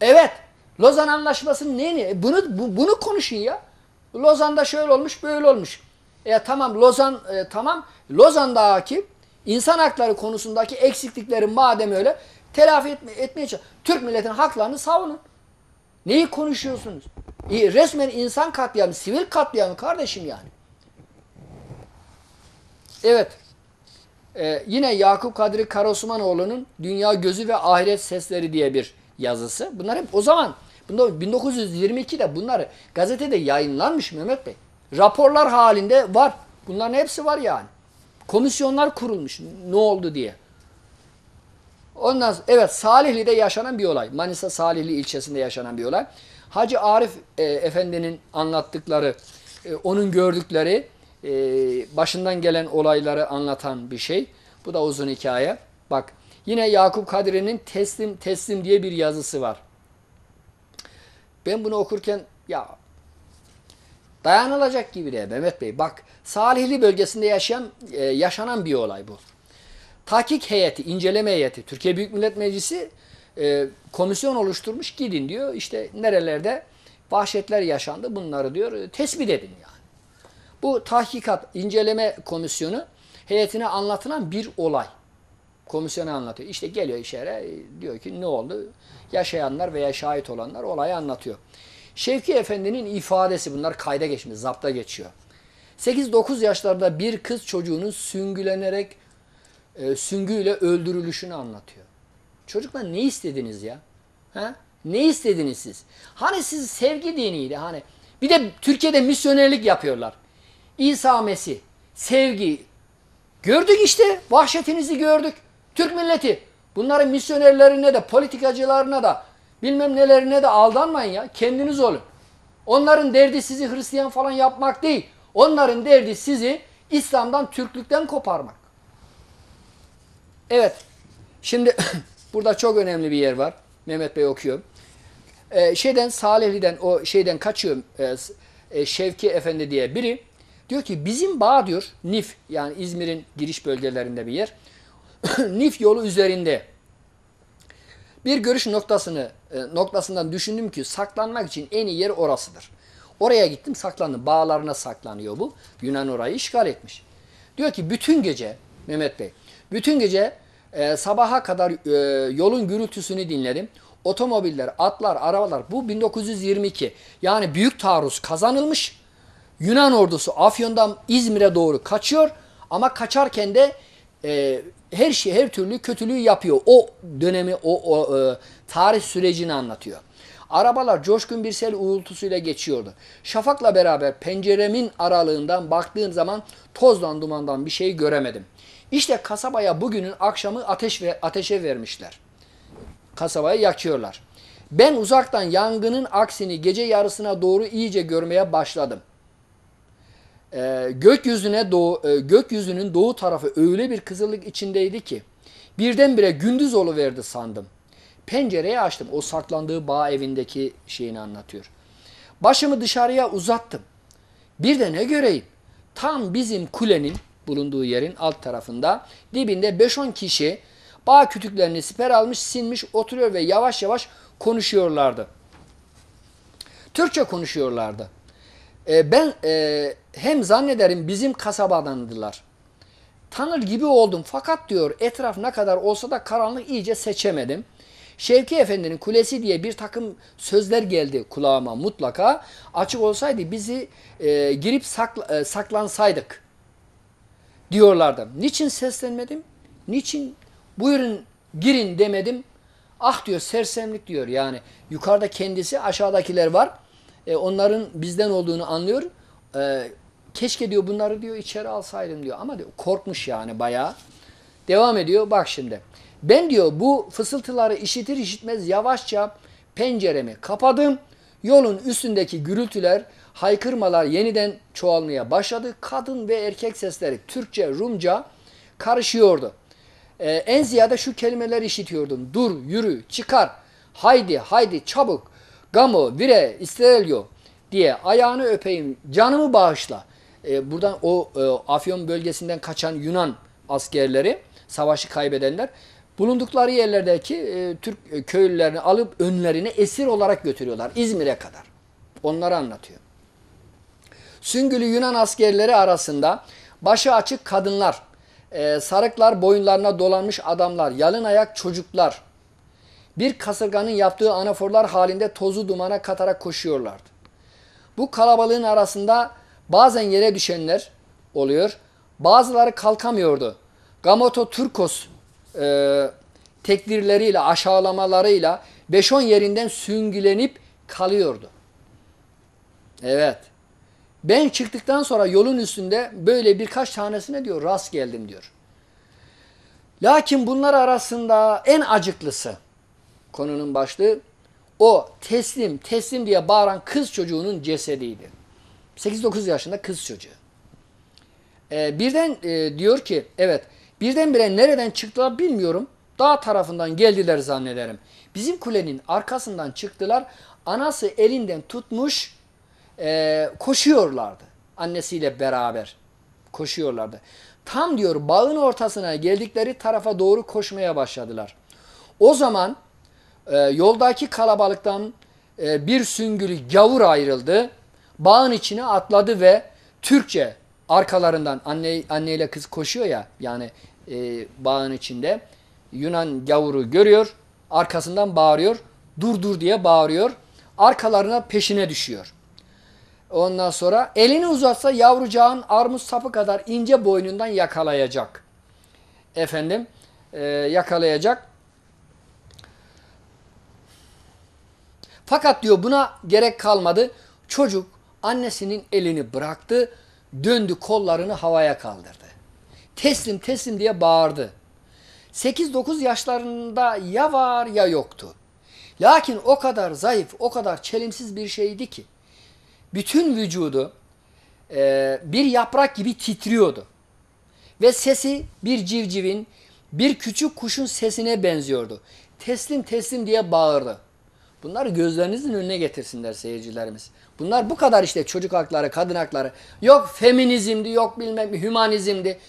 Evet, Lozan Anlaşması'nın neyini? Bunu, bu, bunu konuşun ya. Lozan'da şöyle olmuş, böyle olmuş. E tamam Lozan e, tamam Lozan'daki insan hakları konusundaki eksikliklerin madem öyle telafi etme, etmeye çalışın. Türk milletinin haklarını savunun. Neyi konuşuyorsunuz? E, resmen insan katliamı, sivil katliamı kardeşim yani. Evet. Ee, yine Yakup Kadri Karosumanoğlu'nun Dünya Gözü ve Ahiret Sesleri diye bir yazısı. Bunlar hep o zaman. Bunda 1922'de bunlar gazetede yayınlanmış Mehmet Bey. Raporlar halinde var. Bunların hepsi var yani. Komisyonlar kurulmuş ne oldu diye. Ondan sonra, evet Salihli'de yaşanan bir olay. Manisa Salihli ilçesinde yaşanan bir olay. Hacı Arif e, Efendi'nin anlattıkları, e, onun gördükleri, e, başından gelen olayları anlatan bir şey. Bu da uzun hikaye. Bak yine Yakup Kadri'nin Teslim Teslim diye bir yazısı var. Ben bunu okurken ya Dayanılacak gibi değil Mehmet Bey. Bak Salihli bölgesinde yaşayan e, yaşanan bir olay bu. Tahkik heyeti, inceleme heyeti, Türkiye Büyük Millet Meclisi e, komisyon oluşturmuş gidin diyor. İşte nerelerde vahşetler yaşandı bunları diyor e, tespit edin yani. Bu tahkikat, inceleme komisyonu heyetine anlatılan bir olay. Komisyona anlatıyor. İşte geliyor işe e, diyor ki ne oldu? Yaşayanlar veya şahit olanlar olayı anlatıyor. Şevki Efendi'nin ifadesi bunlar kayda geçmiş, zapta geçiyor. 8-9 yaşlarda bir kız çocuğunun süngülenerek e, süngüyle öldürülüşünü anlatıyor. Çocuklar ne istediniz ya? Ha? Ne istediniz siz? Hani siz sevgi diniydi hani. Bir de Türkiye'de misyonerlik yapıyorlar. İsa Mesih, sevgi. Gördük işte, vahşetinizi gördük. Türk milleti. Bunların misyonerlerine de, politikacılarına da bilmem nelerine de aldanmayın ya. Kendiniz olun. Onların derdi sizi Hristiyan falan yapmak değil. Onların derdi sizi İslam'dan, Türklükten koparmak. Evet. Şimdi burada çok önemli bir yer var. Mehmet Bey okuyor. Ee, şeyden Salihli'den o şeyden kaçıyor Ee, e, Şevki Efendi diye biri. Diyor ki bizim bağ diyor NIF yani İzmir'in giriş bölgelerinde bir yer. NIF yolu üzerinde bir görüş noktasını e, noktasından düşündüm ki saklanmak için en iyi yer orasıdır. Oraya gittim saklandım. Bağlarına saklanıyor bu. Yunan orayı işgal etmiş. Diyor ki bütün gece Mehmet Bey, bütün gece e, sabaha kadar e, yolun gürültüsünü dinledim. Otomobiller, atlar, arabalar bu 1922. Yani büyük taarruz kazanılmış. Yunan ordusu Afyon'dan İzmir'e doğru kaçıyor ama kaçarken de e, her şey her türlü kötülüğü yapıyor. O dönemi o, o e, tarih sürecini anlatıyor. Arabalar coşkun bir sel uğultusuyla geçiyordu. Şafakla beraber penceremin aralığından baktığım zaman tozdan dumandan bir şey göremedim. İşte kasabaya bugünün akşamı ateş ve ateşe vermişler. Kasabayı yakıyorlar. Ben uzaktan yangının aksini gece yarısına doğru iyice görmeye başladım.'' e, gökyüzüne doğu, e, gökyüzünün doğu tarafı öyle bir kızılık içindeydi ki birdenbire gündüz oluverdi sandım. Pencereyi açtım. O saklandığı bağ evindeki şeyini anlatıyor. Başımı dışarıya uzattım. Bir de ne göreyim? Tam bizim kulenin bulunduğu yerin alt tarafında dibinde 5-10 kişi bağ kütüklerini siper almış, sinmiş, oturuyor ve yavaş yavaş konuşuyorlardı. Türkçe konuşuyorlardı. E, ben e, hem zannederim bizim kasabadandılar. Tanır gibi oldum fakat diyor etraf ne kadar olsa da karanlık iyice seçemedim. Şevki Efendi'nin kulesi diye bir takım sözler geldi kulağıma mutlaka. Açık olsaydı bizi e, girip sakla, e, saklansaydık diyorlardı. Niçin seslenmedim? Niçin buyurun girin demedim? Ah diyor sersemlik diyor yani. Yukarıda kendisi aşağıdakiler var. E, onların bizden olduğunu anlıyor. E, Keşke diyor bunları diyor içeri alsaydım diyor. Ama diyor korkmuş yani bayağı. Devam ediyor bak şimdi. Ben diyor bu fısıltıları işitir işitmez yavaşça penceremi kapadım. Yolun üstündeki gürültüler, haykırmalar yeniden çoğalmaya başladı. Kadın ve erkek sesleri Türkçe, Rumca karışıyordu. Ee, en ziyade şu kelimeler işitiyordum. Dur, yürü, çıkar, haydi, haydi, çabuk, gamo, vire, istelyo diye ayağını öpeyim, canımı bağışla.'' E, buradan o e, Afyon bölgesinden kaçan Yunan askerleri, savaşı kaybedenler bulundukları yerlerdeki e, Türk köylülerini alıp önlerine esir olarak götürüyorlar İzmir'e kadar. Onları anlatıyor. Süngülü Yunan askerleri arasında başı açık kadınlar, sarıklar boyunlarına dolanmış adamlar, yalın ayak çocuklar, bir kasırganın yaptığı anaforlar halinde tozu dumana katarak koşuyorlardı. Bu kalabalığın arasında Bazen yere düşenler oluyor. Bazıları kalkamıyordu. Gamoto Turkos e, tekdirleriyle, aşağılamalarıyla 5-10 yerinden süngülenip kalıyordu. Evet. Ben çıktıktan sonra yolun üstünde böyle birkaç tanesine diyor rast geldim diyor. Lakin bunlar arasında en acıklısı konunun başlığı o teslim teslim diye bağıran kız çocuğunun cesediydi. 8-9 yaşında kız çocuğu. E, birden e, diyor ki evet birdenbire nereden çıktılar bilmiyorum. Dağ tarafından geldiler zannederim. Bizim kulenin arkasından çıktılar. Anası elinden tutmuş e, koşuyorlardı. Annesiyle beraber koşuyorlardı. Tam diyor bağın ortasına geldikleri tarafa doğru koşmaya başladılar. O zaman e, yoldaki kalabalıktan e, bir süngülü gavur ayrıldı bağın içine atladı ve Türkçe arkalarından anne anneyle kız koşuyor ya yani e, bağın içinde Yunan gavuru görüyor arkasından bağırıyor dur dur diye bağırıyor arkalarına peşine düşüyor. Ondan sonra elini uzatsa yavrucağın armut sapı kadar ince boynundan yakalayacak. Efendim e, yakalayacak. Fakat diyor buna gerek kalmadı. Çocuk Annesinin elini bıraktı, döndü kollarını havaya kaldırdı. Teslim teslim diye bağırdı. 8-9 yaşlarında ya var ya yoktu. Lakin o kadar zayıf, o kadar çelimsiz bir şeydi ki bütün vücudu e, bir yaprak gibi titriyordu. Ve sesi bir civcivin, bir küçük kuşun sesine benziyordu. Teslim teslim diye bağırdı. Bunları gözlerinizin önüne getirsinler seyircilerimiz. Bunlar bu kadar işte çocuk hakları, kadın hakları. Yok feminizmdi, yok bilmem hümanizmdi.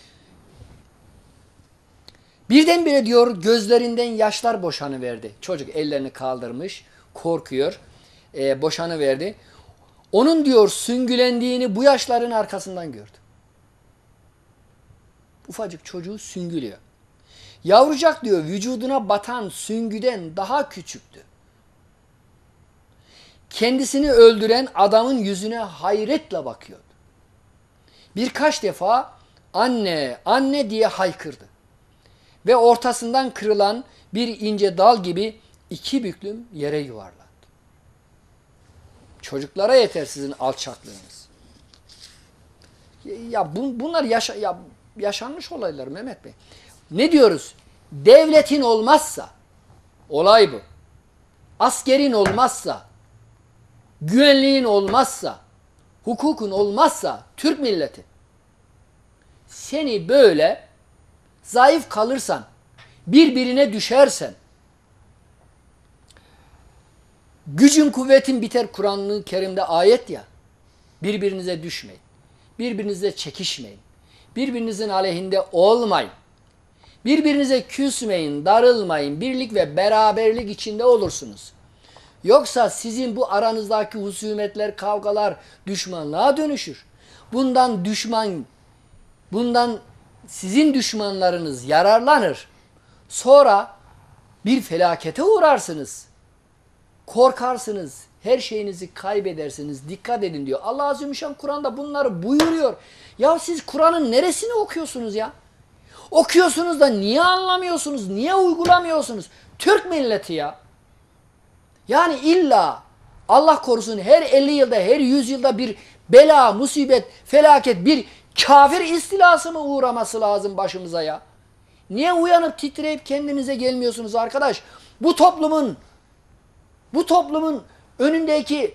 Birdenbire diyor gözlerinden yaşlar boşanıverdi. Çocuk ellerini kaldırmış, korkuyor, e, boşanıverdi. Onun diyor süngülendiğini bu yaşların arkasından gördü. Ufacık çocuğu süngülüyor. Yavrucak diyor vücuduna batan süngüden daha küçüktü kendisini öldüren adamın yüzüne hayretle bakıyordu. Birkaç defa anne, anne diye haykırdı. Ve ortasından kırılan bir ince dal gibi iki büklüm yere yuvarlandı. Çocuklara yeter sizin alçaklığınız. Ya bunlar yaşa, ya, yaşanmış olaylar Mehmet Bey. Ne diyoruz? Devletin olmazsa, olay bu. Askerin olmazsa, güvenliğin olmazsa, hukukun olmazsa Türk milleti seni böyle zayıf kalırsan, birbirine düşersen, gücün kuvvetin biter Kur'an-ı Kerim'de ayet ya, birbirinize düşmeyin, birbirinize çekişmeyin, birbirinizin aleyhinde olmayın, birbirinize küsmeyin, darılmayın, birlik ve beraberlik içinde olursunuz. Yoksa sizin bu aranızdaki husumetler, kavgalar düşmanlığa dönüşür. Bundan düşman, bundan sizin düşmanlarınız yararlanır. Sonra bir felakete uğrarsınız. Korkarsınız. Her şeyinizi kaybedersiniz. Dikkat edin diyor. Allah Azze Müşan Kur'an'da bunları buyuruyor. Ya siz Kur'an'ın neresini okuyorsunuz ya? Okuyorsunuz da niye anlamıyorsunuz? Niye uygulamıyorsunuz? Türk milleti ya. Yani illa Allah korusun her 50 yılda, her 100 yılda bir bela, musibet, felaket, bir kafir istilası mı uğraması lazım başımıza ya? Niye uyanıp titreyip kendinize gelmiyorsunuz arkadaş? Bu toplumun, bu toplumun önündeki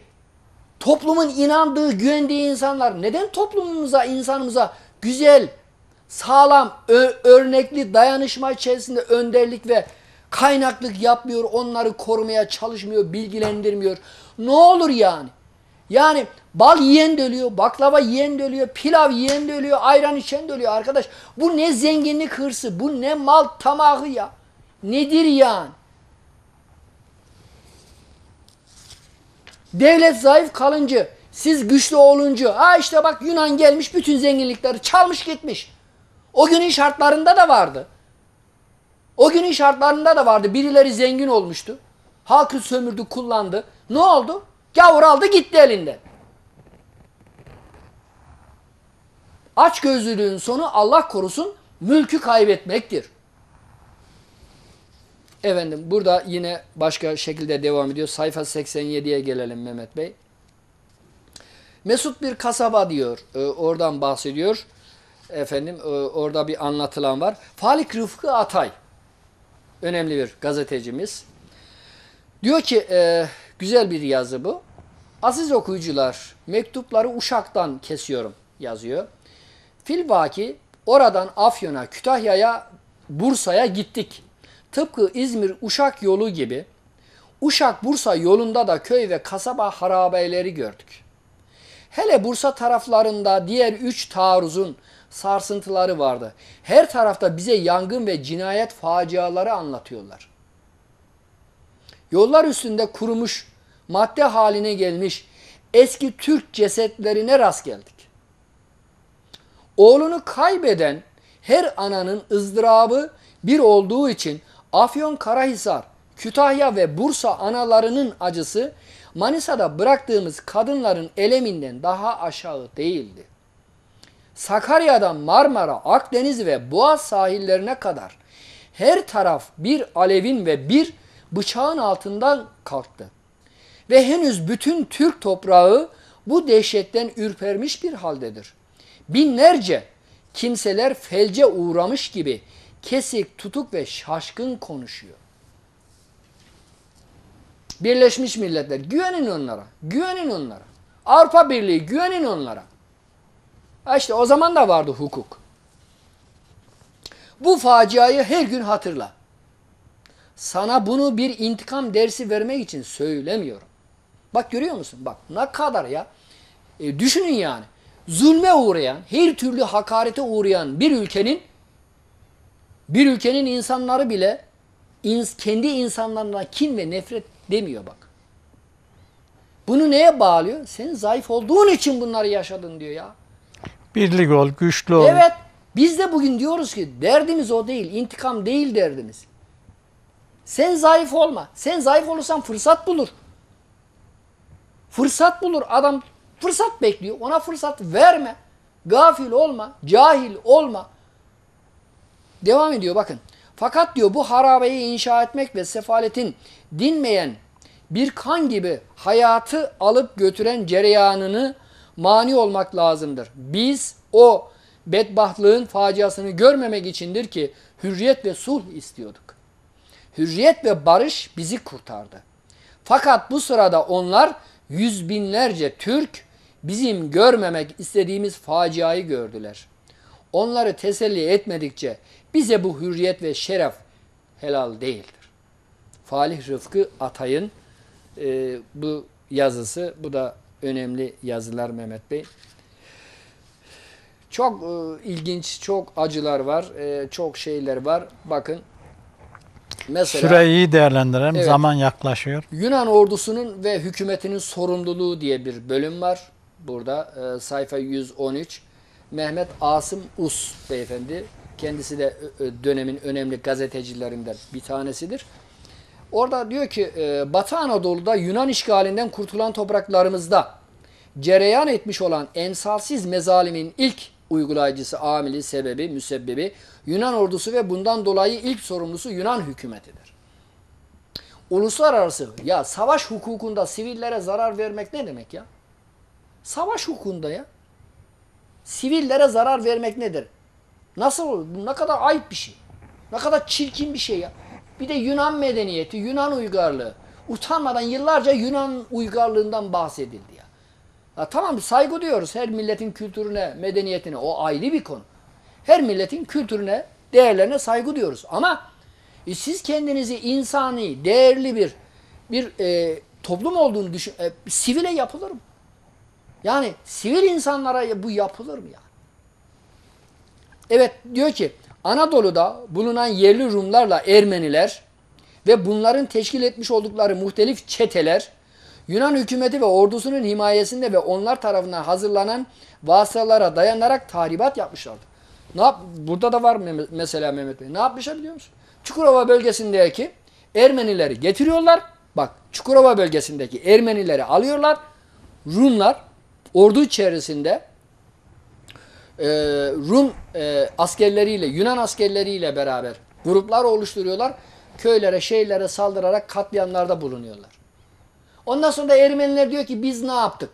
toplumun inandığı, güvendiği insanlar neden toplumumuza, insanımıza güzel, sağlam, örnekli dayanışma içerisinde önderlik ve Kaynaklık yapmıyor, onları korumaya çalışmıyor, bilgilendirmiyor. Ne olur yani? Yani bal yiyen de ölüyor, baklava yiyen de ölüyor, pilav yiyen de ölüyor, ayran içen de ölüyor arkadaş. Bu ne zenginlik hırsı, bu ne mal tamahı ya. Nedir yani? Devlet zayıf kalıncı, siz güçlü olunca, ha işte bak Yunan gelmiş bütün zenginlikleri çalmış gitmiş. O günün şartlarında da vardı. O günün şartlarında da vardı. Birileri zengin olmuştu. Halkı sömürdü, kullandı. Ne oldu? Gavur aldı gitti elinde. Aç gözlülüğün sonu Allah korusun mülkü kaybetmektir. Efendim burada yine başka şekilde devam ediyor. Sayfa 87'ye gelelim Mehmet Bey. Mesut bir kasaba diyor. E, oradan bahsediyor. Efendim e, orada bir anlatılan var. Falik Rıfkı Atay önemli bir gazetecimiz. Diyor ki e, güzel bir yazı bu. Aziz okuyucular mektupları Uşak'tan kesiyorum yazıyor. Filvaki oradan Afyon'a, Kütahya'ya, Bursa'ya gittik. Tıpkı İzmir-Uşak yolu gibi Uşak-Bursa yolunda da köy ve kasaba harabeleri gördük. Hele Bursa taraflarında diğer üç taarruzun sarsıntıları vardı. Her tarafta bize yangın ve cinayet faciaları anlatıyorlar. Yollar üstünde kurumuş, madde haline gelmiş eski Türk cesetlerine rast geldik. Oğlunu kaybeden her ananın ızdırabı bir olduğu için Afyon Karahisar, Kütahya ve Bursa analarının acısı Manisa'da bıraktığımız kadınların eleminden daha aşağı değildi. Sakarya'dan Marmara, Akdeniz ve Boğaz sahillerine kadar her taraf bir alevin ve bir bıçağın altından kalktı. Ve henüz bütün Türk toprağı bu dehşetten ürpermiş bir haldedir. Binlerce kimseler felce uğramış gibi kesik, tutuk ve şaşkın konuşuyor. Birleşmiş Milletler güvenin onlara, güvenin onlara. Avrupa Birliği güvenin onlara. Ha o zaman da vardı hukuk. Bu faciayı her gün hatırla. Sana bunu bir intikam dersi vermek için söylemiyorum. Bak görüyor musun? Bak ne kadar ya. E, düşünün yani. Zulme uğrayan, her türlü hakarete uğrayan bir ülkenin bir ülkenin insanları bile ins kendi insanlarına kin ve nefret demiyor bak. Bunu neye bağlıyor? Senin zayıf olduğun için bunları yaşadın diyor ya. Birlik ol, güçlü ol. Evet. Biz de bugün diyoruz ki derdimiz o değil. intikam değil derdimiz. Sen zayıf olma. Sen zayıf olursan fırsat bulur. Fırsat bulur. Adam fırsat bekliyor. Ona fırsat verme. Gafil olma. Cahil olma. Devam ediyor bakın. Fakat diyor bu harabeyi inşa etmek ve sefaletin dinmeyen bir kan gibi hayatı alıp götüren cereyanını mani olmak lazımdır. Biz o bedbahtlığın faciasını görmemek içindir ki hürriyet ve sulh istiyorduk. Hürriyet ve barış bizi kurtardı. Fakat bu sırada onlar yüz binlerce Türk bizim görmemek istediğimiz faciayı gördüler. Onları teselli etmedikçe bize bu hürriyet ve şeref helal değildir. Falih Rıfkı Atay'ın e, bu yazısı, bu da önemli yazılar Mehmet Bey. Çok e, ilginç, çok acılar var, e, çok şeyler var. Bakın Mesela, Süreyi değerlendirelim. Evet, Zaman yaklaşıyor. Yunan ordusunun ve hükümetinin sorumluluğu diye bir bölüm var. Burada e, sayfa 113. Mehmet Asım Us beyefendi. Kendisi de e, e dönemin önemli gazetecilerinden bir tanesidir. Orada diyor ki e, Batı Anadolu'da Yunan işgalinden kurtulan topraklarımızda cereyan etmiş olan emsalsiz mezalimin ilk uygulayıcısı, amili, sebebi, müsebbibi Yunan ordusu ve bundan dolayı ilk sorumlusu Yunan hükümetidir. Uluslararası ya savaş hukukunda sivillere zarar vermek ne demek ya? Savaş hukukunda ya. Sivillere zarar vermek nedir? Nasıl? Ne kadar ayıp bir şey. Ne kadar çirkin bir şey ya. Bir de Yunan medeniyeti, Yunan uygarlığı. Utanmadan yıllarca Yunan uygarlığından bahsedildi ya. ya tamam saygı diyoruz her milletin kültürüne, medeniyetine. O ayrı bir konu. Her milletin kültürüne, değerlerine saygı diyoruz. Ama e, siz kendinizi insani, değerli bir bir e, toplum olduğunu düşün. E, sivile yapılır mı? Yani sivil insanlara bu yapılır mı yani? Evet diyor ki Anadolu'da bulunan yerli Rumlarla Ermeniler ve bunların teşkil etmiş oldukları muhtelif çeteler Yunan hükümeti ve ordusunun himayesinde ve onlar tarafından hazırlanan vasıtalara dayanarak tahribat yapmışlardı. Ne yap Burada da var me mesela Mehmet Bey. Ne yapmışlar biliyor musun? Çukurova bölgesindeki Ermenileri getiriyorlar. Bak Çukurova bölgesindeki Ermenileri alıyorlar. Rumlar ordu içerisinde e, Rum e, askerleriyle, Yunan askerleriyle beraber gruplar oluşturuyorlar. Köylere, şehirlere saldırarak katliamlarda bulunuyorlar. Ondan sonra da Ermeniler diyor ki biz ne yaptık?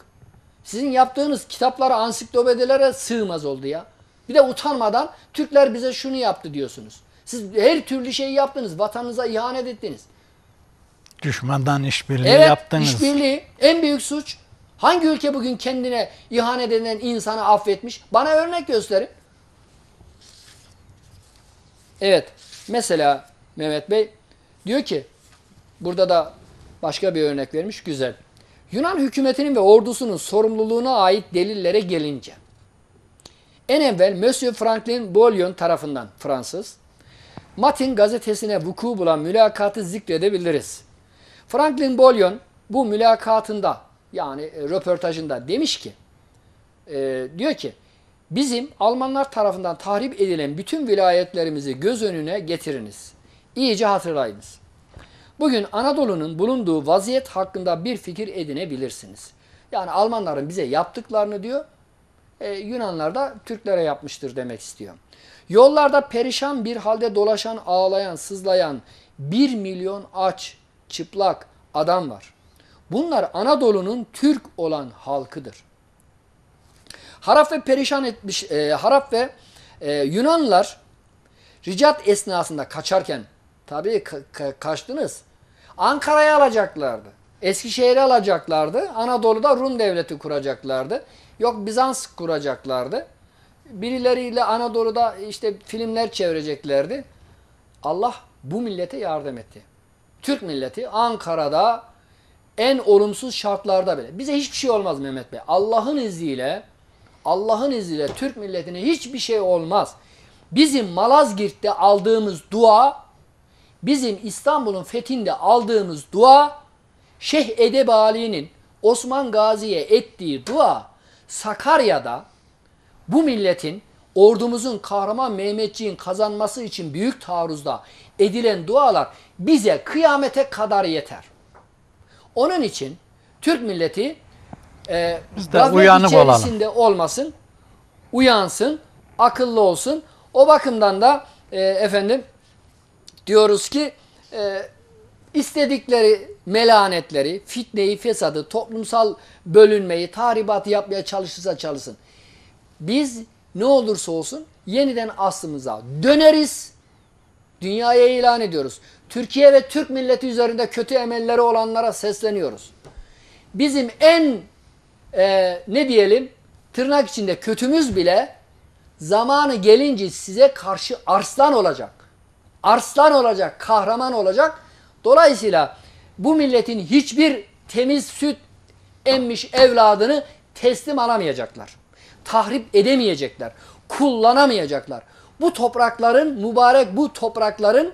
Sizin yaptığınız kitaplara, ansiklopedilere sığmaz oldu ya. Bir de utanmadan Türkler bize şunu yaptı diyorsunuz. Siz her türlü şeyi yaptınız. Vatanınıza ihanet ettiniz. Düşmandan işbirliği evet, yaptınız. Evet işbirliği en büyük suç. Hangi ülke bugün kendine ihanet eden insanı affetmiş? Bana örnek gösterin. Evet. Mesela Mehmet Bey diyor ki burada da başka bir örnek vermiş. Güzel. Yunan hükümetinin ve ordusunun sorumluluğuna ait delillere gelince en evvel Monsieur Franklin Bollion tarafından Fransız Matin gazetesine vuku bulan mülakatı zikredebiliriz. Franklin Bollion bu mülakatında yani e, röportajında demiş ki e, diyor ki bizim Almanlar tarafından tahrip edilen bütün vilayetlerimizi göz önüne getiriniz. İyice hatırlayınız. Bugün Anadolu'nun bulunduğu vaziyet hakkında bir fikir edinebilirsiniz. Yani Almanların bize yaptıklarını diyor, e, Yunanlar da Türklere yapmıştır demek istiyor. Yollarda perişan bir halde dolaşan, ağlayan, sızlayan bir milyon aç, çıplak adam var. Bunlar Anadolu'nun Türk olan halkıdır. Harap ve perişan etmiş, e, Harap ve e, Yunanlar ricat esnasında kaçarken, tabii ka ka kaçtınız, Ankara'yı alacaklardı. Eskişehir'i alacaklardı. Anadolu'da Rum devleti kuracaklardı. Yok Bizans kuracaklardı. Birileriyle Anadolu'da işte filmler çevireceklerdi. Allah bu millete yardım etti. Türk milleti Ankara'da en olumsuz şartlarda bile. Bize hiçbir şey olmaz Mehmet Bey. Allah'ın izniyle Allah'ın izniyle Türk milletine hiçbir şey olmaz. Bizim Malazgirt'te aldığımız dua, bizim İstanbul'un fethinde aldığımız dua, Şeyh Edebali'nin Osman Gazi'ye ettiği dua, Sakarya'da bu milletin ordumuzun kahraman Mehmetçiğin kazanması için büyük taarruzda edilen dualar bize kıyamete kadar yeter. Onun için Türk milleti e, gazet içerisinde olalım. olmasın, uyansın, akıllı olsun. O bakımdan da e, efendim diyoruz ki e, istedikleri melanetleri, fitneyi, fesadı, toplumsal bölünmeyi, tahribatı yapmaya çalışırsa çalışsın. Biz ne olursa olsun yeniden aslımıza döneriz. Dünyaya ilan ediyoruz. Türkiye ve Türk milleti üzerinde kötü emelleri olanlara sesleniyoruz. Bizim en e, ne diyelim tırnak içinde kötümüz bile zamanı gelince size karşı arslan olacak. Arslan olacak, kahraman olacak. Dolayısıyla bu milletin hiçbir temiz süt emmiş evladını teslim alamayacaklar. Tahrip edemeyecekler. Kullanamayacaklar. Bu toprakların, mübarek bu toprakların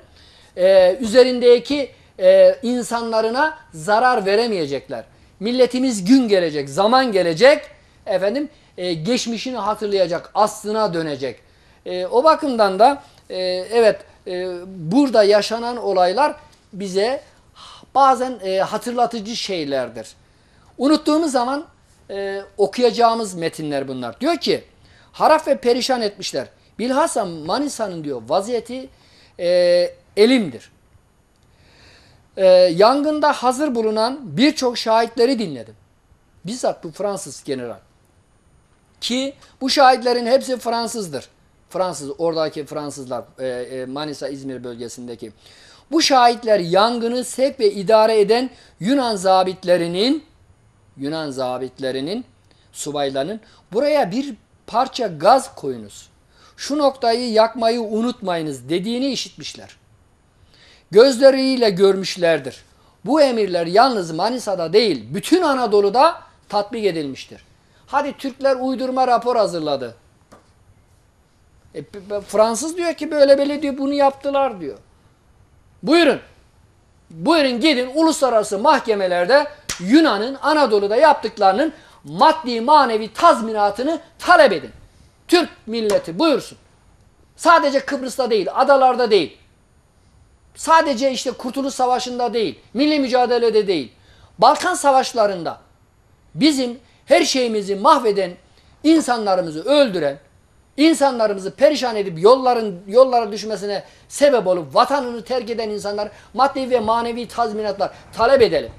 e, üzerindeki e, insanlarına zarar veremeyecekler. Milletimiz gün gelecek, zaman gelecek, efendim e, geçmişini hatırlayacak, aslına dönecek. E, o bakımdan da e, evet e, burada yaşanan olaylar bize bazen e, hatırlatıcı şeylerdir. Unuttuğumuz zaman e, okuyacağımız metinler bunlar. Diyor ki, haraf ve perişan etmişler. Bilhassa Manisa'nın diyor vaziyeti e, elimdir. Ee, yangında hazır bulunan birçok şahitleri dinledim. Bizzat bu Fransız general. Ki bu şahitlerin hepsi Fransızdır. Fransız, oradaki Fransızlar, e, e, Manisa, İzmir bölgesindeki. Bu şahitler yangını sevk ve idare eden Yunan zabitlerinin, Yunan zabitlerinin, subaylarının buraya bir parça gaz koyunuz. Şu noktayı yakmayı unutmayınız dediğini işitmişler gözleriyle görmüşlerdir. Bu emirler yalnız Manisa'da değil, bütün Anadolu'da tatbik edilmiştir. Hadi Türkler uydurma rapor hazırladı. E, Fransız diyor ki böyle böyle diyor bunu yaptılar diyor. Buyurun. Buyurun gidin uluslararası mahkemelerde Yunan'ın Anadolu'da yaptıklarının maddi manevi tazminatını talep edin. Türk milleti buyursun. Sadece Kıbrıs'ta değil, adalarda değil. Sadece işte Kurtuluş Savaşı'nda değil, milli mücadelede değil, Balkan Savaşları'nda bizim her şeyimizi mahveden, insanlarımızı öldüren, insanlarımızı perişan edip yolların yollara düşmesine sebep olup vatanını terk eden insanlar maddi ve manevi tazminatlar talep edelim.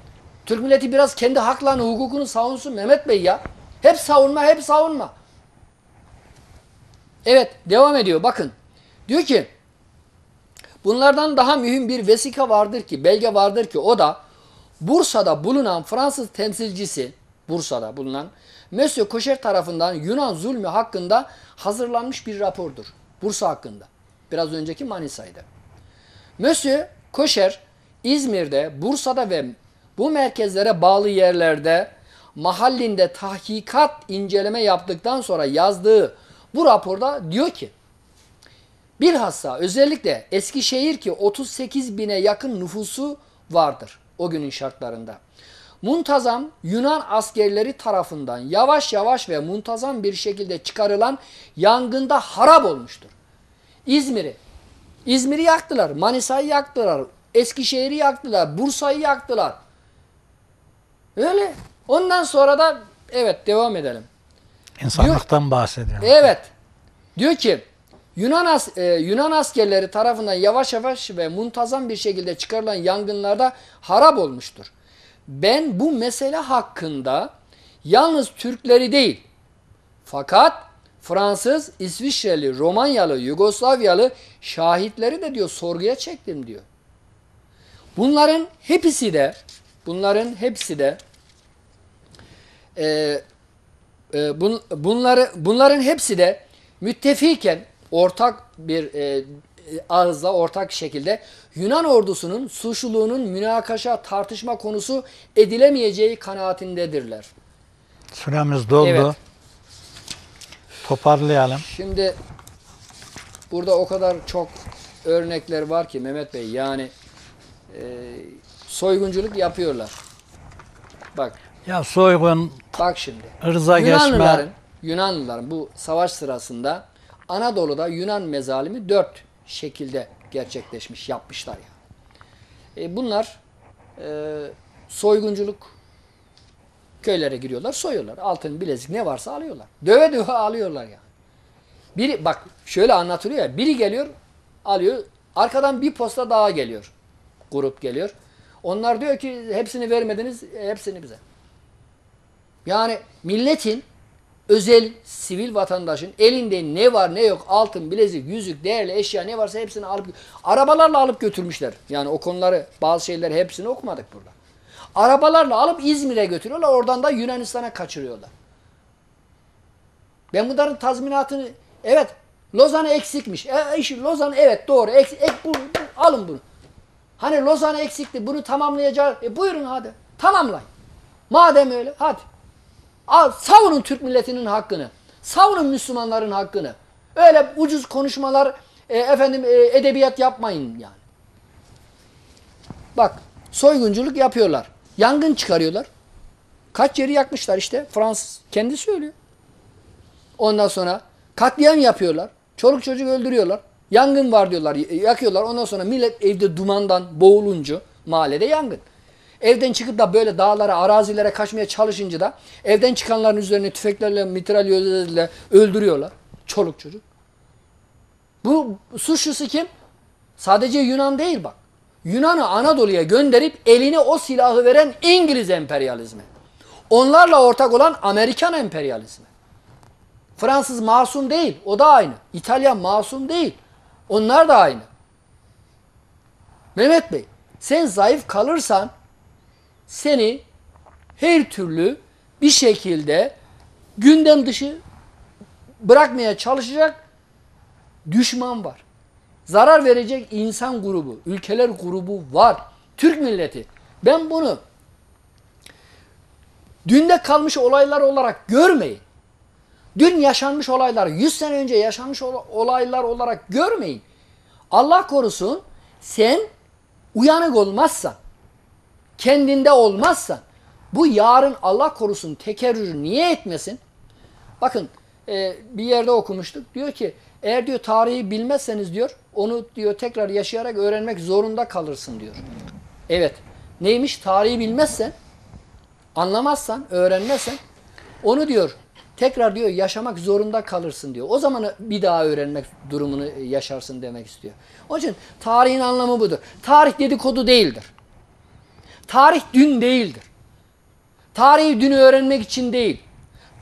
Türk milleti biraz kendi haklarını, hukukunu savunsun Mehmet Bey ya. Hep savunma, hep savunma. Evet, devam ediyor. Bakın. Diyor ki Bunlardan daha mühim bir vesika vardır ki, belge vardır ki o da Bursa'da bulunan Fransız temsilcisi, Bursa'da bulunan Monsieur Koşer tarafından Yunan zulmü hakkında hazırlanmış bir rapordur. Bursa hakkında. Biraz önceki Manisa'ydı. Monsieur Koşer İzmir'de, Bursa'da ve bu merkezlere bağlı yerlerde mahallinde tahkikat inceleme yaptıktan sonra yazdığı bu raporda diyor ki Bilhassa özellikle Eskişehir ki 38 bine yakın nüfusu vardır o günün şartlarında. Muntazam Yunan askerleri tarafından yavaş yavaş ve muntazam bir şekilde çıkarılan yangında harap olmuştur. İzmir'i, İzmir'i yaktılar, Manisa'yı yaktılar, Eskişehir'i yaktılar, Bursa'yı yaktılar. Öyle. Ondan sonra da evet devam edelim. İnsanlıktan bahsediyor. Evet. Diyor ki Yunan, as e, Yunan askerleri tarafından yavaş yavaş ve muntazam bir şekilde çıkarılan yangınlarda harap olmuştur. Ben bu mesele hakkında yalnız Türkleri değil fakat Fransız, İsviçreli, Romanyalı, Yugoslavyalı şahitleri de diyor sorguya çektim diyor. Bunların hepsi de bunların hepsi de e, e, bun, bunları, bunların hepsi de müttefiken ortak bir e, ağızla ortak şekilde Yunan ordusunun suçluluğunun münakaşa tartışma konusu edilemeyeceği kanaatindedirler. Süremiz doldu. Evet. Toparlayalım. Şimdi burada o kadar çok örnekler var ki Mehmet Bey yani e, soygunculuk yapıyorlar. Bak. Ya soygun. Bak şimdi. Irza Yunanlıların, geçme. Yunanlıların bu savaş sırasında Anadolu'da Yunan mezalimi dört şekilde gerçekleşmiş, yapmışlar yani. E bunlar e, soygunculuk köylere giriyorlar, soyuyorlar. Altın bilezik ne varsa alıyorlar. Döve döve alıyorlar yani. Biri bak şöyle anlatılıyor ya. Biri geliyor, alıyor. Arkadan bir posta daha geliyor. Grup geliyor. Onlar diyor ki hepsini vermediniz, e, hepsini bize. Yani milletin özel sivil vatandaşın elinde ne var ne yok altın, bilezik, yüzük, değerli eşya ne varsa hepsini alıp arabalarla alıp götürmüşler. Yani o konuları bazı şeyler hepsini okumadık burada. Arabalarla alıp İzmir'e götürüyorlar. Oradan da Yunanistan'a kaçırıyorlar. Ben bunların tazminatını evet Lozan eksikmiş. E, işi e, Lozan evet doğru. Ek, ek, bu, bu, alın bunu. Hani Lozan eksikti. Bunu tamamlayacağız. E buyurun hadi. Tamamlayın. Madem öyle hadi savunun Türk milletinin hakkını. Savunun Müslümanların hakkını. Öyle ucuz konuşmalar e, efendim e, edebiyat yapmayın yani. Bak soygunculuk yapıyorlar. Yangın çıkarıyorlar. Kaç yeri yakmışlar işte. Fransız kendi söylüyor. Ondan sonra katliam yapıyorlar. Çoluk çocuk öldürüyorlar. Yangın var diyorlar. E, yakıyorlar. Ondan sonra millet evde dumandan boğulunca mahallede yangın. Evden çıkıp da böyle dağlara, arazilere kaçmaya çalışınca da evden çıkanların üzerine tüfeklerle, mitralyözlerle öldürüyorlar. Çoluk çocuk. Bu suçlusu kim? Sadece Yunan değil bak. Yunan'ı Anadolu'ya gönderip eline o silahı veren İngiliz emperyalizmi. Onlarla ortak olan Amerikan emperyalizmi. Fransız masum değil. O da aynı. İtalyan masum değil. Onlar da aynı. Mehmet Bey sen zayıf kalırsan seni her türlü bir şekilde gündem dışı bırakmaya çalışacak düşman var. Zarar verecek insan grubu, ülkeler grubu var. Türk milleti. Ben bunu dünde kalmış olaylar olarak görmeyin. Dün yaşanmış olaylar, 100 sene önce yaşanmış olaylar olarak görmeyin. Allah korusun sen uyanık olmazsan, kendinde olmazsa bu yarın Allah korusun tekerrür niye etmesin? Bakın e, bir yerde okumuştuk. Diyor ki eğer diyor tarihi bilmezseniz diyor onu diyor tekrar yaşayarak öğrenmek zorunda kalırsın diyor. Evet. Neymiş? Tarihi bilmezsen, anlamazsan, öğrenmezsen onu diyor tekrar diyor yaşamak zorunda kalırsın diyor. O zaman bir daha öğrenmek durumunu yaşarsın demek istiyor. Onun için tarihin anlamı budur. Tarih dedikodu değildir. Tarih dün değildir. Tarihi dünü öğrenmek için değil.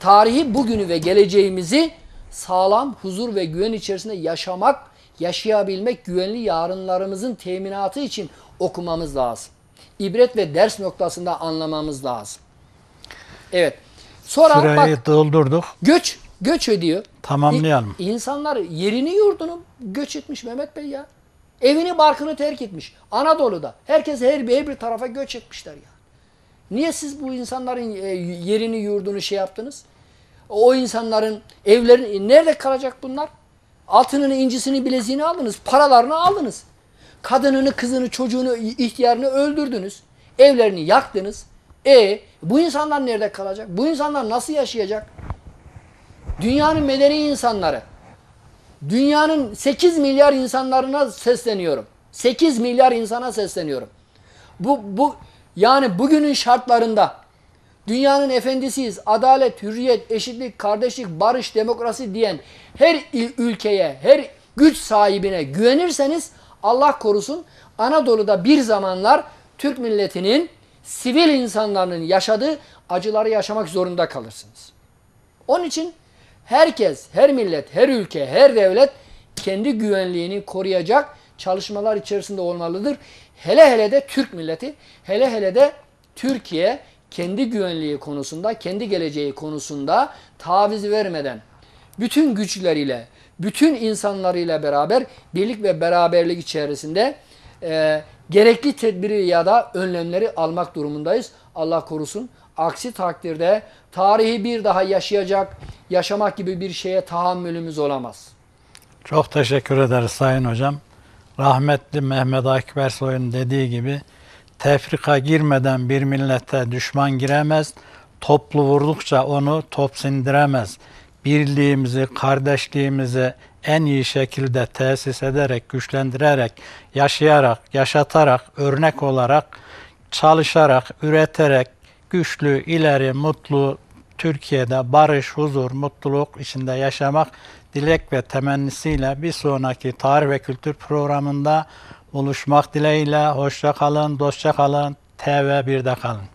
Tarihi bugünü ve geleceğimizi sağlam, huzur ve güven içerisinde yaşamak, yaşayabilmek, güvenli yarınlarımızın teminatı için okumamız lazım. İbret ve ders noktasında anlamamız lazım. Evet. Sonra Süreyi bak, doldurduk. Göç, göç ödüyor. Tamamlayalım. İnsanlar yerini yurdunu göç etmiş Mehmet Bey ya. Evini barkını terk etmiş. Anadolu'da. Herkes her bir, her bir tarafa göç etmişler ya. Niye siz bu insanların e, yerini yurdunu şey yaptınız? O insanların evlerini e, nerede kalacak bunlar? Altınını, incisini, bileziğini aldınız. Paralarını aldınız. Kadınını, kızını, çocuğunu, ihtiyarını öldürdünüz. Evlerini yaktınız. E bu insanlar nerede kalacak? Bu insanlar nasıl yaşayacak? Dünyanın medeni insanları Dünyanın 8 milyar insanlarına sesleniyorum. 8 milyar insana sesleniyorum. Bu, bu yani bugünün şartlarında dünyanın efendisiyiz, adalet, hürriyet, eşitlik, kardeşlik, barış, demokrasi diyen her ülkeye, her güç sahibine güvenirseniz Allah korusun Anadolu'da bir zamanlar Türk milletinin sivil insanların yaşadığı acıları yaşamak zorunda kalırsınız. Onun için Herkes, her millet, her ülke, her devlet kendi güvenliğini koruyacak çalışmalar içerisinde olmalıdır. Hele hele de Türk milleti, hele hele de Türkiye kendi güvenliği konusunda, kendi geleceği konusunda taviz vermeden bütün güçleriyle, bütün insanlarıyla beraber birlik ve beraberlik içerisinde e, gerekli tedbiri ya da önlemleri almak durumundayız. Allah korusun. Aksi takdirde tarihi bir daha yaşayacak, yaşamak gibi bir şeye tahammülümüz olamaz. Çok teşekkür ederiz Sayın Hocam. Rahmetli Mehmet Akif Ersoy'un dediği gibi tefrika girmeden bir millete düşman giremez, toplu vurdukça onu top sindiremez. Birliğimizi, kardeşliğimizi en iyi şekilde tesis ederek, güçlendirerek, yaşayarak, yaşatarak, örnek olarak, çalışarak, üreterek, güçlü, ileri, mutlu Türkiye'de barış, huzur, mutluluk içinde yaşamak dilek ve temennisiyle bir sonraki tarih ve kültür programında buluşmak dileğiyle. Hoşça kalın, dostça kalın, TV1'de kalın.